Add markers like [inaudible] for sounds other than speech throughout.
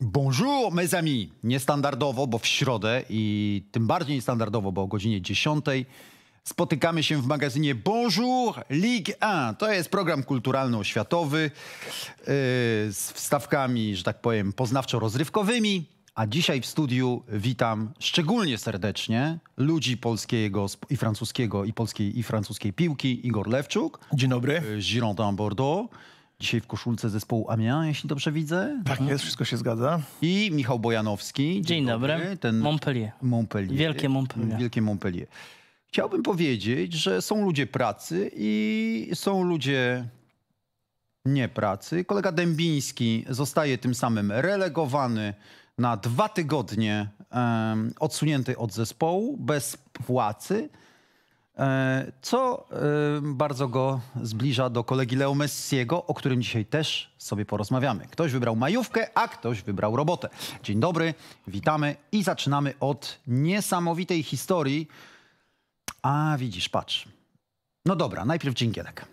Bonjour, mes amis! Niestandardowo, bo w środę i tym bardziej niestandardowo, bo o godzinie 10 Spotykamy się w magazynie Bonjour Ligue 1. To jest program kulturalno-oświatowy yy, z wstawkami, że tak powiem, poznawczo-rozrywkowymi. A dzisiaj w studiu witam szczególnie serdecznie ludzi polskiego i francuskiego i polskiej i francuskiej piłki. Igor Lewczuk. Dzień dobry. Yy, Girondin Bordeaux. Dzisiaj w koszulce zespołu Amiens, jeśli dobrze widzę. Tak jest, wszystko się zgadza. I Michał Bojanowski. Dzień, Dzień dobry. dobry. Ten Montpellier. Montpellier. Wielkie Montpellier. Wielkie Montpellier. Chciałbym powiedzieć, że są ludzie pracy i są ludzie nie pracy. Kolega Dębiński zostaje tym samym relegowany na dwa tygodnie, odsunięty od zespołu, bez płacy, e, co bardzo go zbliża do kolegi Leo Messiego, o którym dzisiaj też sobie porozmawiamy. Ktoś wybrał majówkę, a ktoś wybrał robotę. Dzień dobry, witamy i zaczynamy od niesamowitej historii a widzisz, patrz. No dobra, najpierw dżingielek.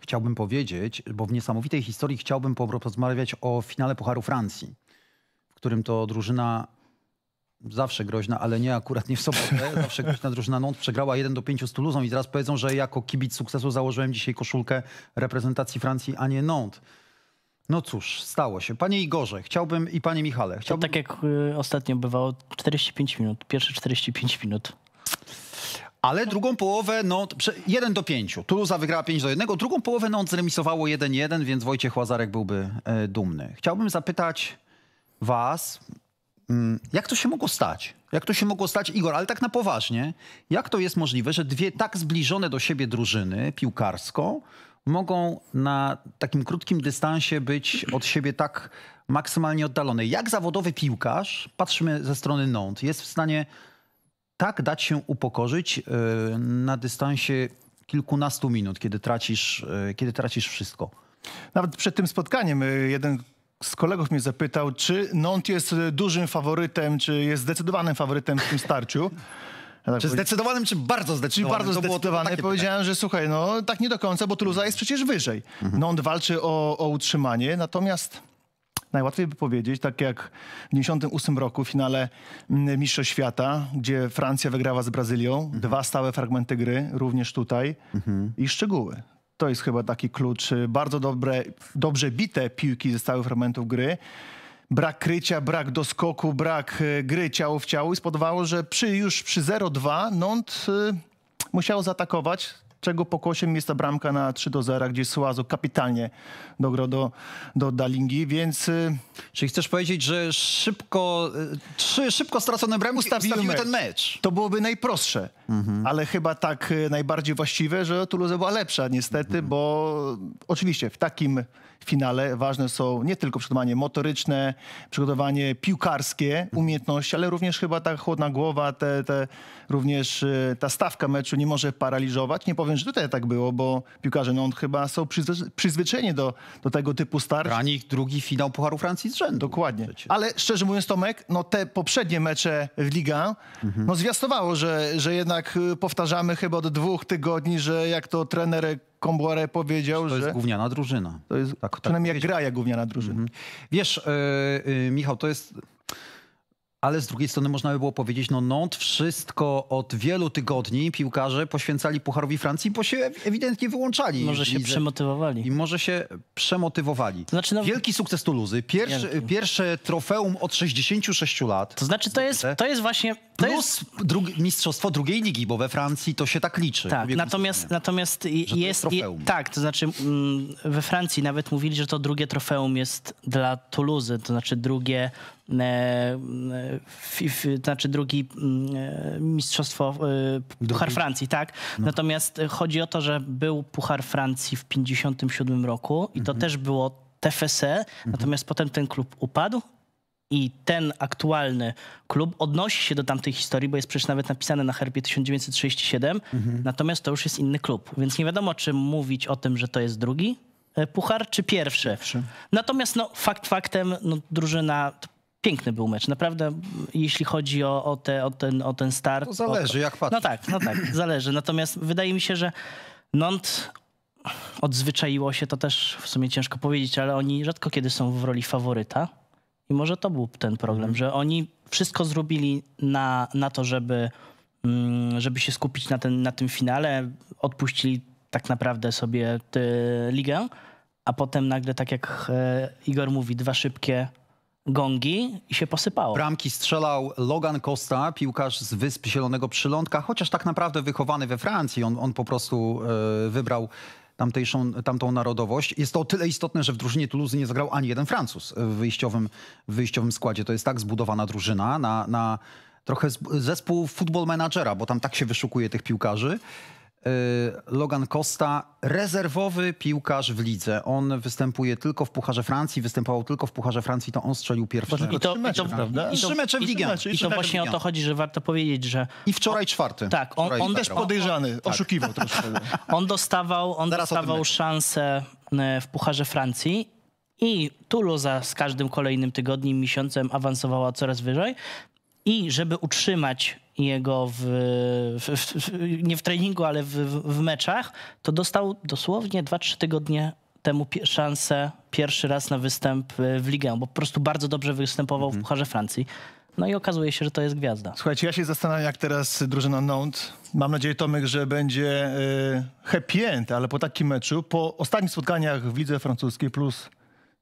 Chciałbym powiedzieć, bo w niesamowitej historii chciałbym porozmawiać o finale Pucharu Francji, w którym to drużyna zawsze groźna, ale nie akurat nie w sobotę, [laughs] zawsze groźna drużyna Nantes przegrała 1 do 5 z Toulouse i zaraz powiedzą, że jako kibic sukcesu założyłem dzisiaj koszulkę reprezentacji Francji, a nie Nantes. No cóż, stało się. Panie Igorze, chciałbym i panie Michale. Chciałbym... tak jak y, ostatnio bywało, 45 minut, pierwsze 45 minut. Ale drugą połowę, no 1 do 5. Tuluza wygrała 5 do 1. Drugą połowę no, zremisowało 1-1, więc Wojciech Łazarek byłby e, dumny. Chciałbym zapytać was, mm, jak to się mogło stać? Jak to się mogło stać, Igor, ale tak na poważnie, jak to jest możliwe, że dwie tak zbliżone do siebie drużyny piłkarsko mogą na takim krótkim dystansie być od siebie tak maksymalnie oddalone. Jak zawodowy piłkarz, patrzymy ze strony Nont, jest w stanie tak dać się upokorzyć e, na dystansie kilkunastu minut, kiedy tracisz, e, kiedy tracisz wszystko. Nawet przed tym spotkaniem e, jeden z kolegów mnie zapytał, czy Nont jest dużym faworytem, czy jest zdecydowanym faworytem w tym starciu tak czy zdecydowanym, czy bardzo zdecydowanym? Czyli bardzo zdecydowany. Powiedziałem, że słuchaj, no tak nie do końca, bo Tuluza jest przecież wyżej. Mhm. No on walczy o, o utrzymanie, natomiast... Najłatwiej by powiedzieć, tak jak w 98 roku w finale mm, Mistrzostw Świata, gdzie Francja wygrała z Brazylią, mhm. dwa stałe fragmenty gry, również tutaj mhm. i szczegóły. To jest chyba taki klucz. Y, bardzo dobre, dobrze bite piłki ze stałych fragmentów gry brak krycia, brak doskoku, brak e, gry ciało w ciało i spowodowało, że przy, już przy 0-2 Nont y, musiał zaatakować, czego pokłosiem jest ta bramka na 3 0, gdzie Suazo kapitalnie dograł do, do Dalingi, więc... Y... E, Czyli chcesz powiedzieć, że szybko, trzy szybko stracone bramki ustawiły ten mecz. To byłoby najprostsze. Mhm. ale chyba tak y, najbardziej właściwe, że Toulouse była lepsza niestety, mhm. bo oczywiście w takim finale ważne są nie tylko przygotowanie motoryczne, przygotowanie piłkarskie, mhm. umiejętności, ale również chyba ta chłodna głowa, te, te, również y, ta stawka meczu nie może paraliżować. Nie powiem, że tutaj tak było, bo piłkarze no, chyba są przyzwyczajeni do, do tego typu starć. Rani drugi finał Pucharu Francji z rzędu. Dokładnie. Ale szczerze mówiąc Tomek, no te poprzednie mecze w Liga, mhm. no zwiastowało, że, że jednak jednak y, powtarzamy chyba od dwóch tygodni, że jak to trener Kombuare powiedział, to że... To jest gówniana drużyna. To jest tak, tak przynajmniej tak. jak gra jak gówniana drużyna. Mhm. Wiesz, yy, Michał, to jest ale z drugiej strony można by było powiedzieć, no Nantes wszystko od wielu tygodni piłkarze poświęcali Pucharowi Francji, bo się ewidentnie wyłączali. Może się przemotywowali. I może się przemotywowali. To znaczy, no... Wielki sukces Tuluzy, pierwszy, pierwsze trofeum od 66 lat. To znaczy to jest, to jest właśnie... To plus jest... mistrzostwo drugiej ligi, bo we Francji to się tak liczy. Tak, natomiast, natomiast jest... jest trofeum. tak, to znaczy mm, we Francji nawet mówili, że to drugie trofeum jest dla Tuluzy, to znaczy drugie E, e, FIF, znaczy drugi mm, e, mistrzostwo Puchar Francji, tak? No. Natomiast chodzi o to, że był Puchar Francji w 1957 roku i to mhm. też było TFSE, mhm. natomiast potem ten klub upadł i ten aktualny klub odnosi się do tamtej historii, bo jest przecież nawet napisane na herbie 1967, mhm. natomiast to już jest inny klub, więc nie wiadomo, czy mówić o tym, że to jest drugi puchar, czy pierwszy. pierwszy. Natomiast no, fakt faktem, no, drużyna piękny był mecz. Naprawdę, jeśli chodzi o, o, te, o, ten, o ten start. To zależy, o... jak patrzysz. No tak, no tak, [clears throat] zależy. Natomiast wydaje mi się, że Nont odzwyczaiło się, to też w sumie ciężko powiedzieć, ale oni rzadko kiedy są w roli faworyta. I może to był ten problem, mm. że oni wszystko zrobili na, na to, żeby, mm, żeby się skupić na, ten, na tym finale. Odpuścili tak naprawdę sobie ligę, a potem nagle, tak jak e, Igor mówi, dwa szybkie gongi i się posypało. Bramki strzelał Logan Costa, piłkarz z Wysp Zielonego Przylądka, chociaż tak naprawdę wychowany we Francji. On, on po prostu e, wybrał tamtejszą, tamtą narodowość. Jest to o tyle istotne, że w drużynie Toulouse nie zagrał ani jeden Francuz w wyjściowym, w wyjściowym składzie. To jest tak zbudowana drużyna na, na trochę zespół futbol menadżera, bo tam tak się wyszukuje tych piłkarzy. Y, Logan Costa, rezerwowy piłkarz w lidze. On występuje tylko w Pucharze Francji, występował tylko w Pucharze Francji, to on strzelił pierwszy. I to, mecze, i to, prawda? I trzy mecze w ligę. I to właśnie o to chodzi, że warto powiedzieć, że... I wczoraj czwarty. Tak, on, on, też podejrzany, tak. oszukiwał [laughs] troszkę. on dostawał, on dostawał szansę e, w Pucharze Francji i Tuluza z każdym kolejnym tygodniem, miesiącem awansowała coraz wyżej. I żeby utrzymać jego w, w, w, nie w treningu, ale w, meczach, to dostał dosłownie 2-3 tygodnie temu szansę pierwszy raz na występ e, w ligę, bo po prostu bardzo dobrze występował mhm. w Pucharze Francji. No i okazuje się, że to jest gwiazda. Słuchajcie, ja się zastanawiam, jak teraz drużyna Nantes. Mam nadzieję, Tomek, że będzie e, happy end, ale po takim meczu, po ostatnich spotkaniach w lidze francuskiej plus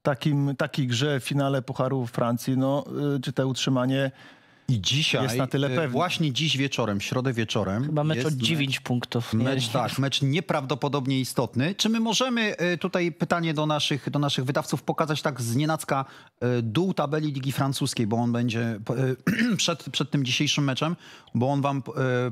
takim, takiej grze w finale Pucharu Francji, no, e, czy to utrzymanie i dzisiaj, jest na tyle e, pewny. właśnie dziś wieczorem, środę wieczorem. Chyba mecz od 9 mecz, punktów. Nie? Mecz, tak, mecz nieprawdopodobnie istotny. Czy my możemy, e, tutaj pytanie do naszych, do naszych wydawców, pokazać tak z nienacka e, dół tabeli Ligi Francuskiej, bo on będzie [clears throat] przed, przed tym dzisiejszym meczem, bo on wam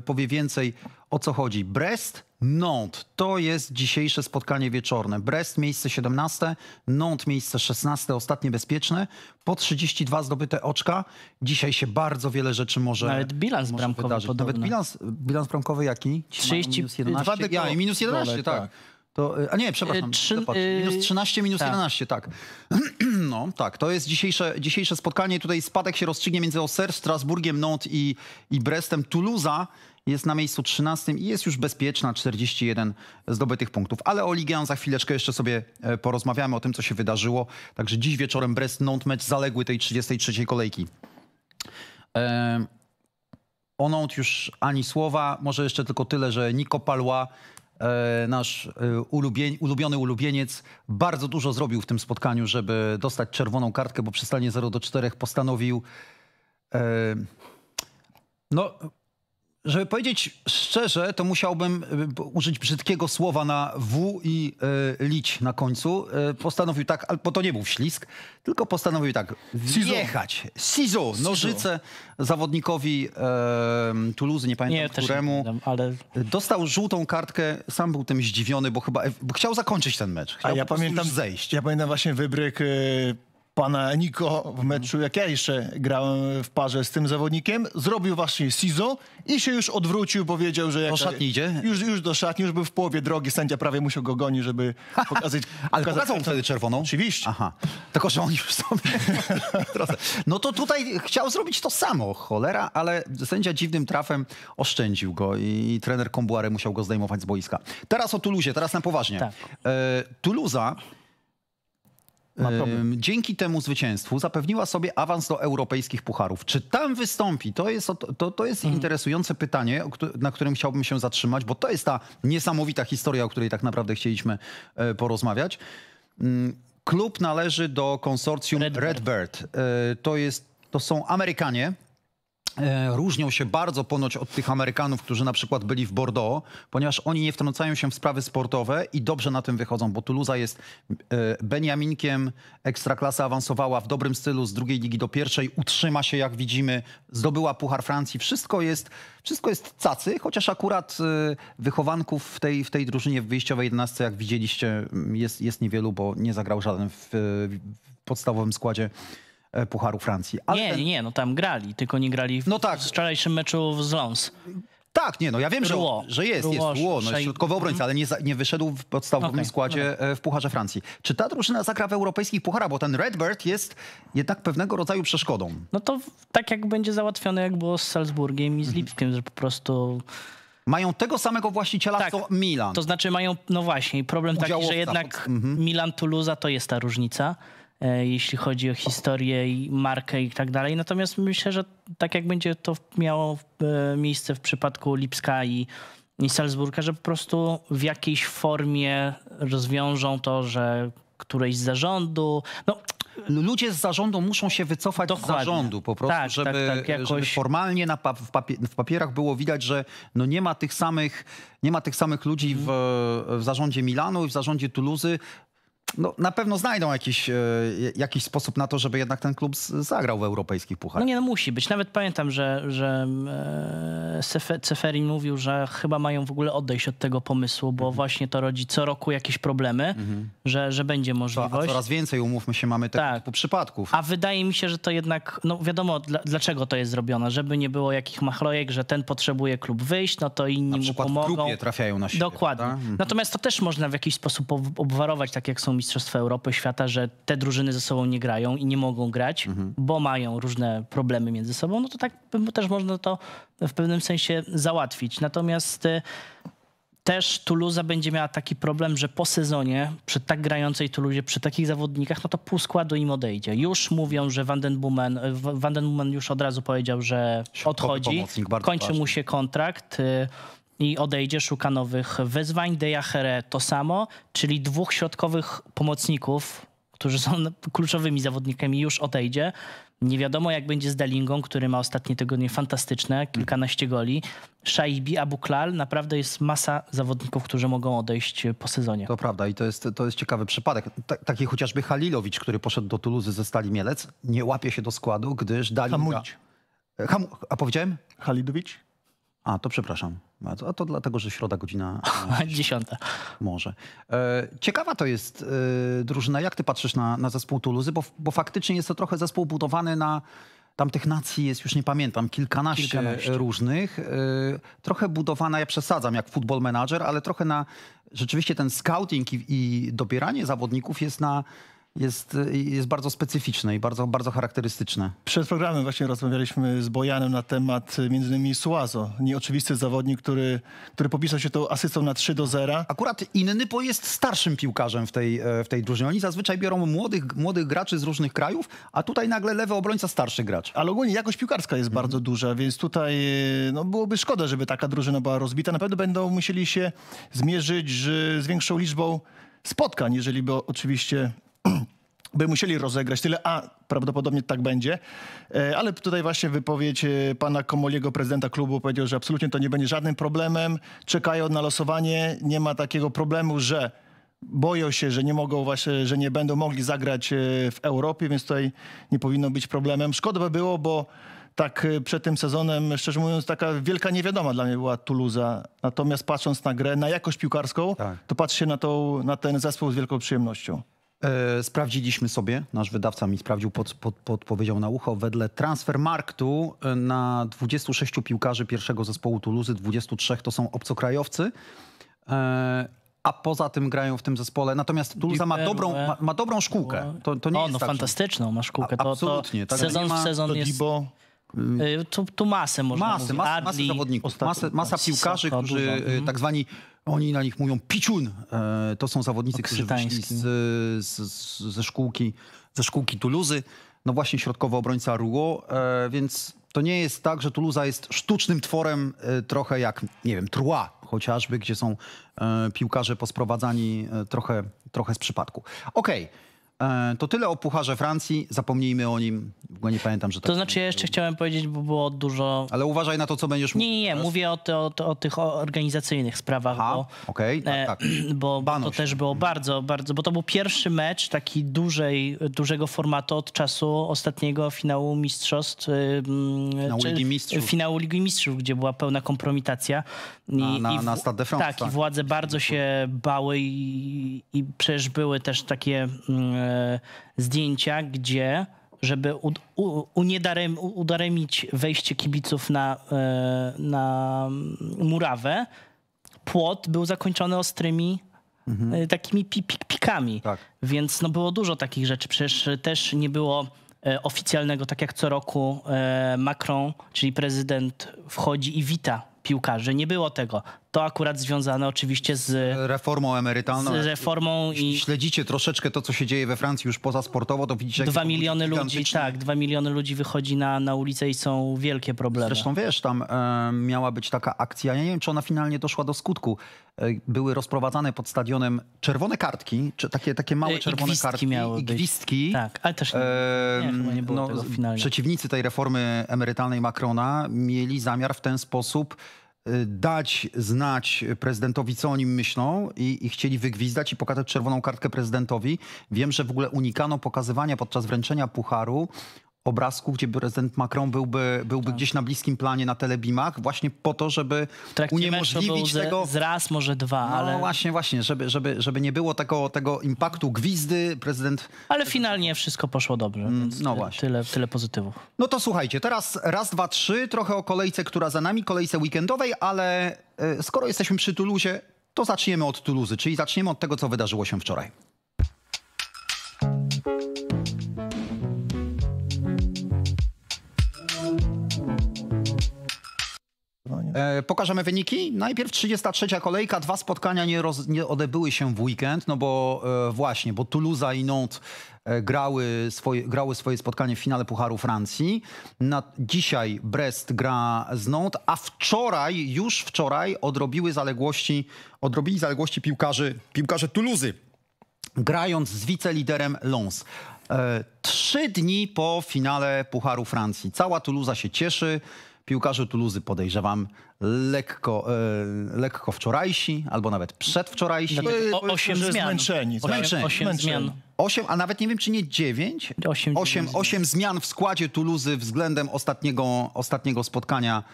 powie więcej o co chodzi. Brest, Nantes to jest dzisiejsze spotkanie wieczorne. Brest miejsce 17, Nantes miejsce 16, ostatnie bezpieczne. Po 32 zdobyte oczka. Dzisiaj się bardzo wiele rzeczy może Nawet bilans może bramkowy wydarzyć. No, podobno. Nawet bilans, bilans bramkowy jaki? 30, minus 11. Dwa minus 11, dole, tak. tak. To, y, a nie, przepraszam, y, Trzy, zobacz, minus 13, y, minus tak. 11, tak. [clears throat] No, tak, to jest dzisiejsze, dzisiejsze spotkanie. Tutaj spadek się rozstrzygnie między Oser, Strasburgiem, Nantes i, i Brestem. Toulouse jest na miejscu 13 i jest już bezpieczna, 41 zdobytych punktów. Ale o Ligę za chwileczkę jeszcze sobie e, porozmawiamy o tym, co się wydarzyło. Także dziś wieczorem Brest-Nantes mecz zaległy tej 33 kolejki. Ehm, o Nont już ani słowa, może jeszcze tylko tyle, że Nico Palła e, nasz e, ulubiony ulubieniec bardzo dużo zrobił w tym spotkaniu, żeby dostać czerwoną kartkę, bo przy stanie 0 do 4 postanowił. No, żeby powiedzieć szczerze, to musiałbym y, użyć brzydkiego słowa na W i y, lić na końcu. Y, postanowił tak, bo to nie był ślisk, tylko postanowił tak wjechać. Sizo, nożyce zawodnikowi y, Toulouse, nie pamiętam nie, któremu. Nie wiem, ale... Dostał żółtą kartkę, sam był tym zdziwiony, bo chyba bo e, chciał zakończyć ten mecz. Chciał A ja pamiętam zejść. Ja pamiętam właśnie wybryk... Y, pana Niko w meczu, jak ja jeszcze grałem w parze z tym zawodnikiem, zrobił właśnie sizo i się już odwrócił, powiedział, że... Jak do szatni idzie? Już, już do szatni, już był w połowie drogi, sędzia prawie musiał go gonić, żeby pokazać... [laughs] Ale pokazać pokazał wtedy czerwoną? Oczywiście. Aha, tylko że on już sobie... [laughs] no to tutaj chciał zrobić to samo, cholera, ale sędzia dziwnym trafem oszczędził go i trener Kombuary musiał go zdejmować z boiska. Teraz o Tuluzie, teraz na poważnie. Tak. E, Tuluza Dzięki temu zwycięstwu zapewniła sobie awans do europejskich pucharów. Czy tam wystąpi? To jest, to, to jest mhm. interesujące pytanie, na którym chciałbym się zatrzymać, bo to jest ta niesamowita historia, o której tak naprawdę chcieliśmy e, porozmawiać. Mm, klub należy do konsorcjum Redbird. Red e, to, jest, to są Amerykanie, E, różnią się bardzo ponoć od tych Amerykanów, którzy na przykład byli w Bordeaux, ponieważ oni nie wtrącają się w sprawy sportowe i dobrze na tym wychodzą, bo Tuluza jest e, Beniaminkiem, ekstraklasa awansowała w dobrym stylu z drugiej ligi do pierwszej, utrzyma się jak widzimy, zdobyła Puchar Francji, wszystko jest, wszystko jest cacy, chociaż akurat e, wychowanków w tej, w tej drużynie w wyjściowej 11, jak widzieliście, jest, jest niewielu, bo nie zagrał żaden w, w podstawowym składzie E, Pucharu Francji. Ale nie, ten... nie, no tam grali, tylko nie grali w, no tak. wczorajszym meczu z Lons. Tak, nie, no ja wiem, że, że jest, Ruo, jest Ruo, no, szej... środkowy obrońca, mhm. ale nie, za, nie wyszedł w podstawowym okay. składzie e, w Pucharze Francji. Czy ta drużyna zagra w europejskich pucharach, bo ten Redbird jest jednak pewnego rodzaju przeszkodą? No to tak jak będzie załatwione, jak było z Salzburgiem i z mhm. Lipskiem, mhm. że po prostu... Mają tego samego właściciela tak, co Milan. To znaczy mają, no właśnie, problem taki, że jednak mhm. Milan-Tuluza to jest ta różnica. E, jeśli chodzi o historię i markę i tak dalej. Natomiast myślę, że tak jak będzie to miało e, miejsce w przypadku Lipska i, i Salzburga, że po prostu w jakiejś formie rozwiążą to, że którejś z zarządu. No, Ludzie z zarządu muszą się wycofać Dokładnie. z zarządu po prostu, tak, tak żeby, tak, tak, jakoś... żeby, formalnie na w, papier w, papierach było widać, że no nie, ma tych samych, nie ma tych samych ludzi w, w zarządzie Milanu i w zarządzie Tuluzy, no, na pewno znajdą jakiś, e, jakiś sposób na to, żeby jednak ten klub zagrał w europejskich pucharach. No nie, no musi być. Nawet pamiętam, że, że Ceferin e, mówił, że chyba mają w ogóle odejść od tego pomysłu, bo mhm. właśnie to rodzi co roku jakieś problemy, mhm. że, że będzie możliwość. a coraz więcej, umówmy się, mamy tego tak. typu przypadków. A wydaje mi się, że to jednak, no wiadomo dlaczego to jest zrobione, żeby nie było jakich machlojek, że ten potrzebuje klub wyjść, no to inni na mu pomogą. Na trafiają na siebie. Dokładnie. Mhm. Natomiast to też można w jakiś sposób obwarować, tak jak są Mistrzostwa Europy, Świata, że te drużyny ze sobą nie grają i nie mogą grać, mhm. bo mają różne problemy między sobą, no to tak też można to w pewnym sensie załatwić. Natomiast y, też Tuluza będzie miała taki problem, że po sezonie przy tak grającej Tuluzie, przy takich zawodnikach, no to pół składu im odejdzie. Już mówią, że den Bumen y, już od razu powiedział, że odchodzi, kończy mu się kontrakt. Y, i odejdzie, szuka nowych wyzwań. Dejahere to samo, czyli dwóch środkowych pomocników, którzy są [laughs] kluczowymi zawodnikami, już odejdzie. Nie wiadomo, jak będzie z Delingą, który ma ostatnie tygodnie fantastyczne, kilkanaście goli. Szaibi, Abu Klal, naprawdę jest masa zawodników, którzy mogą odejść po sezonie. To prawda i to jest, to jest ciekawy przypadek. taki chociażby Halilowicz, który poszedł do Tuluzy ze Stali Mielec, nie łapie się do składu, gdyż Dalinga... Hamulić. Ham, a powiedziałem? Halidowicz? A, to przepraszam. A to dlatego, że środa godzina. [laughs] E, dziesiąta. Może. E, ciekawa to jest e, drużyna. Jak ty patrzysz na, na zespół Tuluzy? Bo, bo faktycznie jest to trochę zespół budowany na. Tamtych nacji jest, już nie pamiętam, kilkanaście, kilkanaście. różnych. trochę budowana, ja przesadzam, jak football menadżer, ale trochę na. Rzeczywiście ten scouting i, i dobieranie zawodników jest na jest, y, jest bardzo specyficzne i bardzo, bardzo charakterystyczne. Przed programem właśnie rozmawialiśmy z Bojanem na temat y, między innymi Suazo, nieoczywisty zawodnik, który, który popisał się tą asystą na 3 do 0. Akurat inny, bo jest starszym piłkarzem w tej, e, w tej drużynie. Oni zazwyczaj biorą młodych, młodych graczy z różnych krajów, a tutaj nagle lewy obrońca starszy gracz. Ale ogólnie jakość piłkarska jest mhm. bardzo duża, więc tutaj y, no, byłoby szkoda, żeby taka drużyna była rozbita. Na pewno będą musieli się zmierzyć z większą liczbą spotkań, jeżeli by oczywiście [clears throat] by musieli rozegrać tyle, a prawdopodobnie tak będzie. E, ale tutaj właśnie wypowiedź e, pana Komoliego, prezydenta klubu, powiedział, że absolutnie to nie będzie żadnym problemem. Czekają na losowanie, nie ma takiego problemu, że boją się, że nie mogą właśnie, że nie będą mogli zagrać e, w Europie, więc tutaj nie powinno być problemem. Szkoda by było, bo tak przed tym sezonem, szczerze mówiąc, taka wielka niewiadoma dla mnie była Tuluza. Natomiast patrząc na grę, na jakość piłkarską, tak. to patrzę na, tą, na ten zespół z wielką przyjemnością. E, sprawdziliśmy sobie, nasz wydawca mi sprawdził, pod, pod, podpowiedział na ucho, wedle Transfermarktu e, na 26 piłkarzy pierwszego zespołu Tuluzy, 23 to są obcokrajowcy, e, a poza tym grają w tym zespole. Natomiast Tuluza ma dobrą, ma, ma dobrą szkółkę. To, to nie o, jest no tak, fantastyczną ma szkółkę. To, absolutnie. To tak, sezon w sezon jest... Dibo Y, tu, tu masę można masę, mówić. Masę, masę zawodników, masę, masa tak, piłkarzy, którzy dużo. Y, tak zwani, oni na nich mówią piciun. E, to są zawodnicy, którzy wyszli z, z, z, ze, szkółki, ze szkółki Tuluzy. No właśnie środkowo obrońca Rugo, e, więc to nie jest tak, że Tuluza jest sztucznym tworem e, trochę jak, nie wiem, Trua chociażby, gdzie są piłkarze posprowadzani trochę, trochę z przypadku. Okej. Okay. E, to tyle o Pucharze Francji. Zapomnijmy o nim. W ogóle nie pamiętam, że tak To znaczy, ja jeszcze chciałem powiedzieć, bo było dużo. Ale uważaj na to, co będziesz mówił. Nie, nie, nie. Mówię o, te, o, o, tych organizacyjnych sprawach. Aha, okej, okay. tak, e, tak. [clears throat] Bo, bo to też było bardzo, bardzo. Bo to był pierwszy mecz taki dużej, dużego formatu od czasu ostatniego finału Mistrzostw. Finału Ligi Mistrzów. Finału Ligi Mistrzów, gdzie była pełna kompromitacja. I, na, na, i w, na Stade de France. Tak, tak, i władze bardzo się bały i, i przecież były też takie. Yy, E, zdjęcia, gdzie żeby udaremić wejście kibiców na, e, na murawę, płot był zakończony ostrymi mhm. takimi pik, pikami. Tak. Więc no, było dużo takich rzeczy. Przecież też nie było oficjalnego, tak jak co roku Macron, czyli prezydent wchodzi i wita piłkarzy. Nie było tego. To akurat związane oczywiście z e, reformą emerytalną. Z reformą i śledzicie troszeczkę to, co się dzieje we Francji już poza sportowo, to widzicie. Dwa miliony ludzi, tak, dwa miliony ludzi wychodzi na, na ulicę i są wielkie problemy. Zresztą wiesz, tam e, miała być taka akcja, ja nie wiem, czy ona finalnie doszła do skutku. E, były rozprowadzane pod stadionem czerwone kartki, czy takie, takie małe e, czerwone I kartki miały i gwizdki. Tak, ale też nie, e, nie, nie było no, tego finalnie. Przeciwnicy tej reformy emerytalnej Macrona mieli zamiar w ten sposób dać znać prezydentowi, co o nim myślą i, i, chcieli wygwizdać i pokazać czerwoną kartkę prezydentowi. Wiem, że w ogóle unikano pokazywania podczas wręczenia pucharu obrazku, gdzie prezydent Macron byłby, byłby tak. gdzieś na bliskim planie na telebimach, właśnie po to, żeby uniemożliwić z, tego... Z raz, może dwa, no, ale... właśnie, właśnie, żeby, żeby, żeby nie było tego, tego impaktu gwizdy, prezydent... Ale finalnie wszystko poszło dobrze, mm, no właśnie. Tyle, tyle pozytywów. No to słuchajcie, teraz raz, dwa, trzy, trochę o kolejce, która za nami, kolejce weekendowej, ale e, skoro jesteśmy przy Tuluzie, to zaczniemy od Tuluzy, czyli zaczniemy od tego, co wydarzyło się wczoraj. E, pokażemy wyniki. Najpierw 33. kolejka. Dwa spotkania nie, roz, nie odebyły się w weekend, no bo e, właśnie, bo Toulouse i Nantes e, grały swoje, grały swoje spotkanie w finale Pucharu Francji. Na, dzisiaj Brest gra z Nantes, a wczoraj, już wczoraj odrobiły zaległości, odrobili zaległości piłkarzy, piłkarze Toulouse, grając z wiceliderem Lens. E, trzy dni po finale Pucharu Francji. Cała Toulouse się cieszy piłkarze Tuluzy podejrzewam lekko, e, lekko wczorajsi, albo nawet przedwczorajsi. Znaczy, e, o, osiem zmian. Zmęczeni, tak? Osiem, osiem zmian. Osiem, a nawet nie wiem, czy nie dziewięć. Osiem, osiem, osiem zmian w składzie Tuluzy względem ostatniego, ostatniego spotkania e,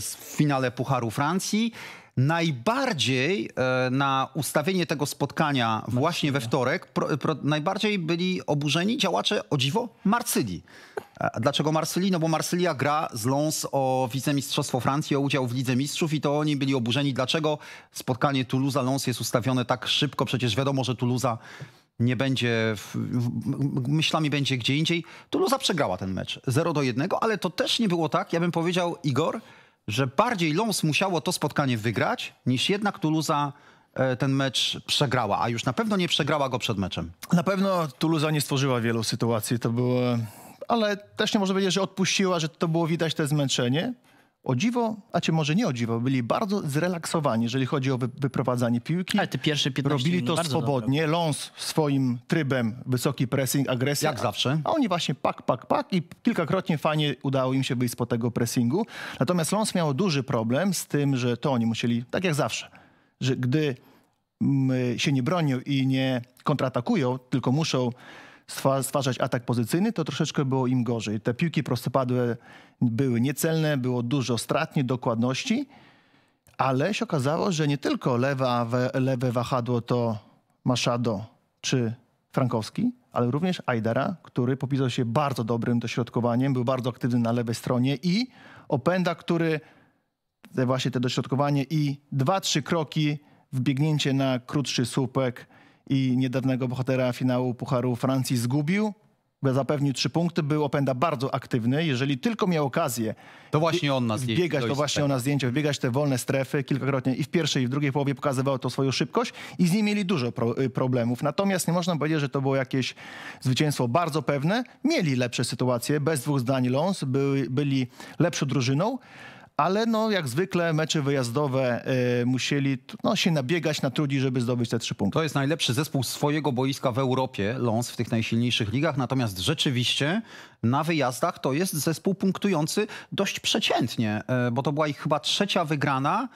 w finale Pucharu Francji. Najbardziej e, na ustawienie tego spotkania właśnie we wtorek pro, pro, najbardziej byli oburzeni działacze o dziwo Marsylii. A dlaczego Marsylii? No bo Marsylia gra z Lons o wicemistrzostwo Francji, o udział w Lidze Mistrzów i to oni byli oburzeni. Dlaczego spotkanie Toulouse-Lons jest ustawione tak szybko? Przecież wiadomo, że Toulouse nie będzie, w, w, myślami będzie gdzie indziej. Toulouse przegrała ten mecz 0 do 1, ale to też nie było tak, ja bym powiedział, Igor, że bardziej Lons musiało to spotkanie wygrać, niż jednak Toulouse e, ten mecz przegrała, a już na pewno nie przegrała go przed meczem. Na pewno Toulouse nie stworzyła wielu sytuacji. To były ale też nie można powiedzieć, że odpuściła, że to było widać te zmęczenie. O dziwo, a czy może nie o dziwo, byli bardzo zrelaksowani, jeżeli chodzi o wyprowadzanie piłki. Ale te pierwsze 15 Robili to swobodnie. Lons swoim trybem, wysoki pressing, agresja. Jak zawsze. A oni właśnie pak, pak, pak i kilkakrotnie fajnie udało im się wyjść spod tego pressingu. Natomiast Lons miał duży problem z tym, że to oni musieli, tak jak zawsze, że gdy mm, się nie bronią i nie kontratakują, tylko muszą stwarzać atak pozycyjny, to troszeczkę było im gorzej. Te piłki prostopadłe były niecelne, było dużo strat, dokładności, ale się okazało, że nie tylko lewe, lewe wahadło to Machado czy Frankowski, ale również Ajdara, który popisał się bardzo dobrym dośrodkowaniem, był bardzo aktywny na lewej stronie i Openda, który właśnie te dośrodkowanie i dwa, trzy kroki, wbiegnięcie na krótszy słupek, i niedawnego bohatera finału Pucharu Francji zgubił, zapewnił trzy punkty, był opęda bardzo aktywny. Jeżeli tylko miał okazję to właśnie on nas biegać, to właśnie on na zdjęcie, wbiegać tak. te wolne strefy kilkakrotnie i w pierwszej i w drugiej połowie pokazywał to swoją szybkość i z nim mieli dużo pro y, problemów. Natomiast nie można powiedzieć, że to było jakieś zwycięstwo bardzo pewne. Mieli lepsze sytuacje, bez dwóch zdań Lons, by, byli lepszą drużyną ale no, jak zwykle mecze wyjazdowe y, musieli no, się nabiegać, na trudzi żeby zdobyć te trzy punkty. To jest najlepszy zespół swojego boiska w Europie, Lons w tych najsilniejszych ligach, natomiast rzeczywiście na wyjazdach to jest zespół punktujący dość przeciętnie, y, bo to była ich chyba trzecia wygrana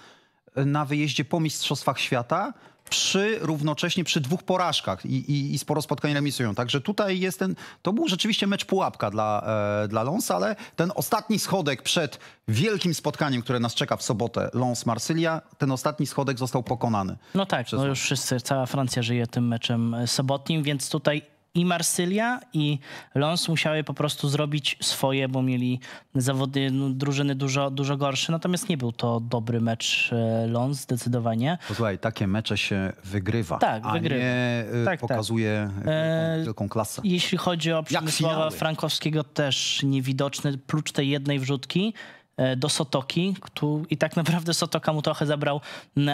y, na wyjeździe po Mistrzostwach Świata przy równocześnie przy dwóch porażkach i, i, i sporo spotkań remisują. Także tutaj jest ten, to był rzeczywiście mecz pułapka dla, e, dla Lons, ale ten ostatni schodek przed wielkim spotkaniem, które nas czeka w sobotę, Lons-Marsylia, ten ostatni schodek został pokonany. No tak, no już wszyscy, cała Francja żyje tym meczem sobotnim, więc tutaj i Marsylia, i Lons musiały po prostu zrobić swoje, bo mieli zawody no, drużyny dużo, dużo gorsze. Natomiast nie był to dobry mecz e, Lons zdecydowanie. Posłuchaj, no takie mecze się wygrywa, tak, a wygrywa. nie e, tak, tak, pokazuje tak. wielką klasę. Jeśli chodzi o Przemysława Frankowskiego, też niewidoczny, prócz tej jednej wrzutki. E, do Sotoki tu, i tak [laughs] naprawdę Sotoka mu trochę zabrał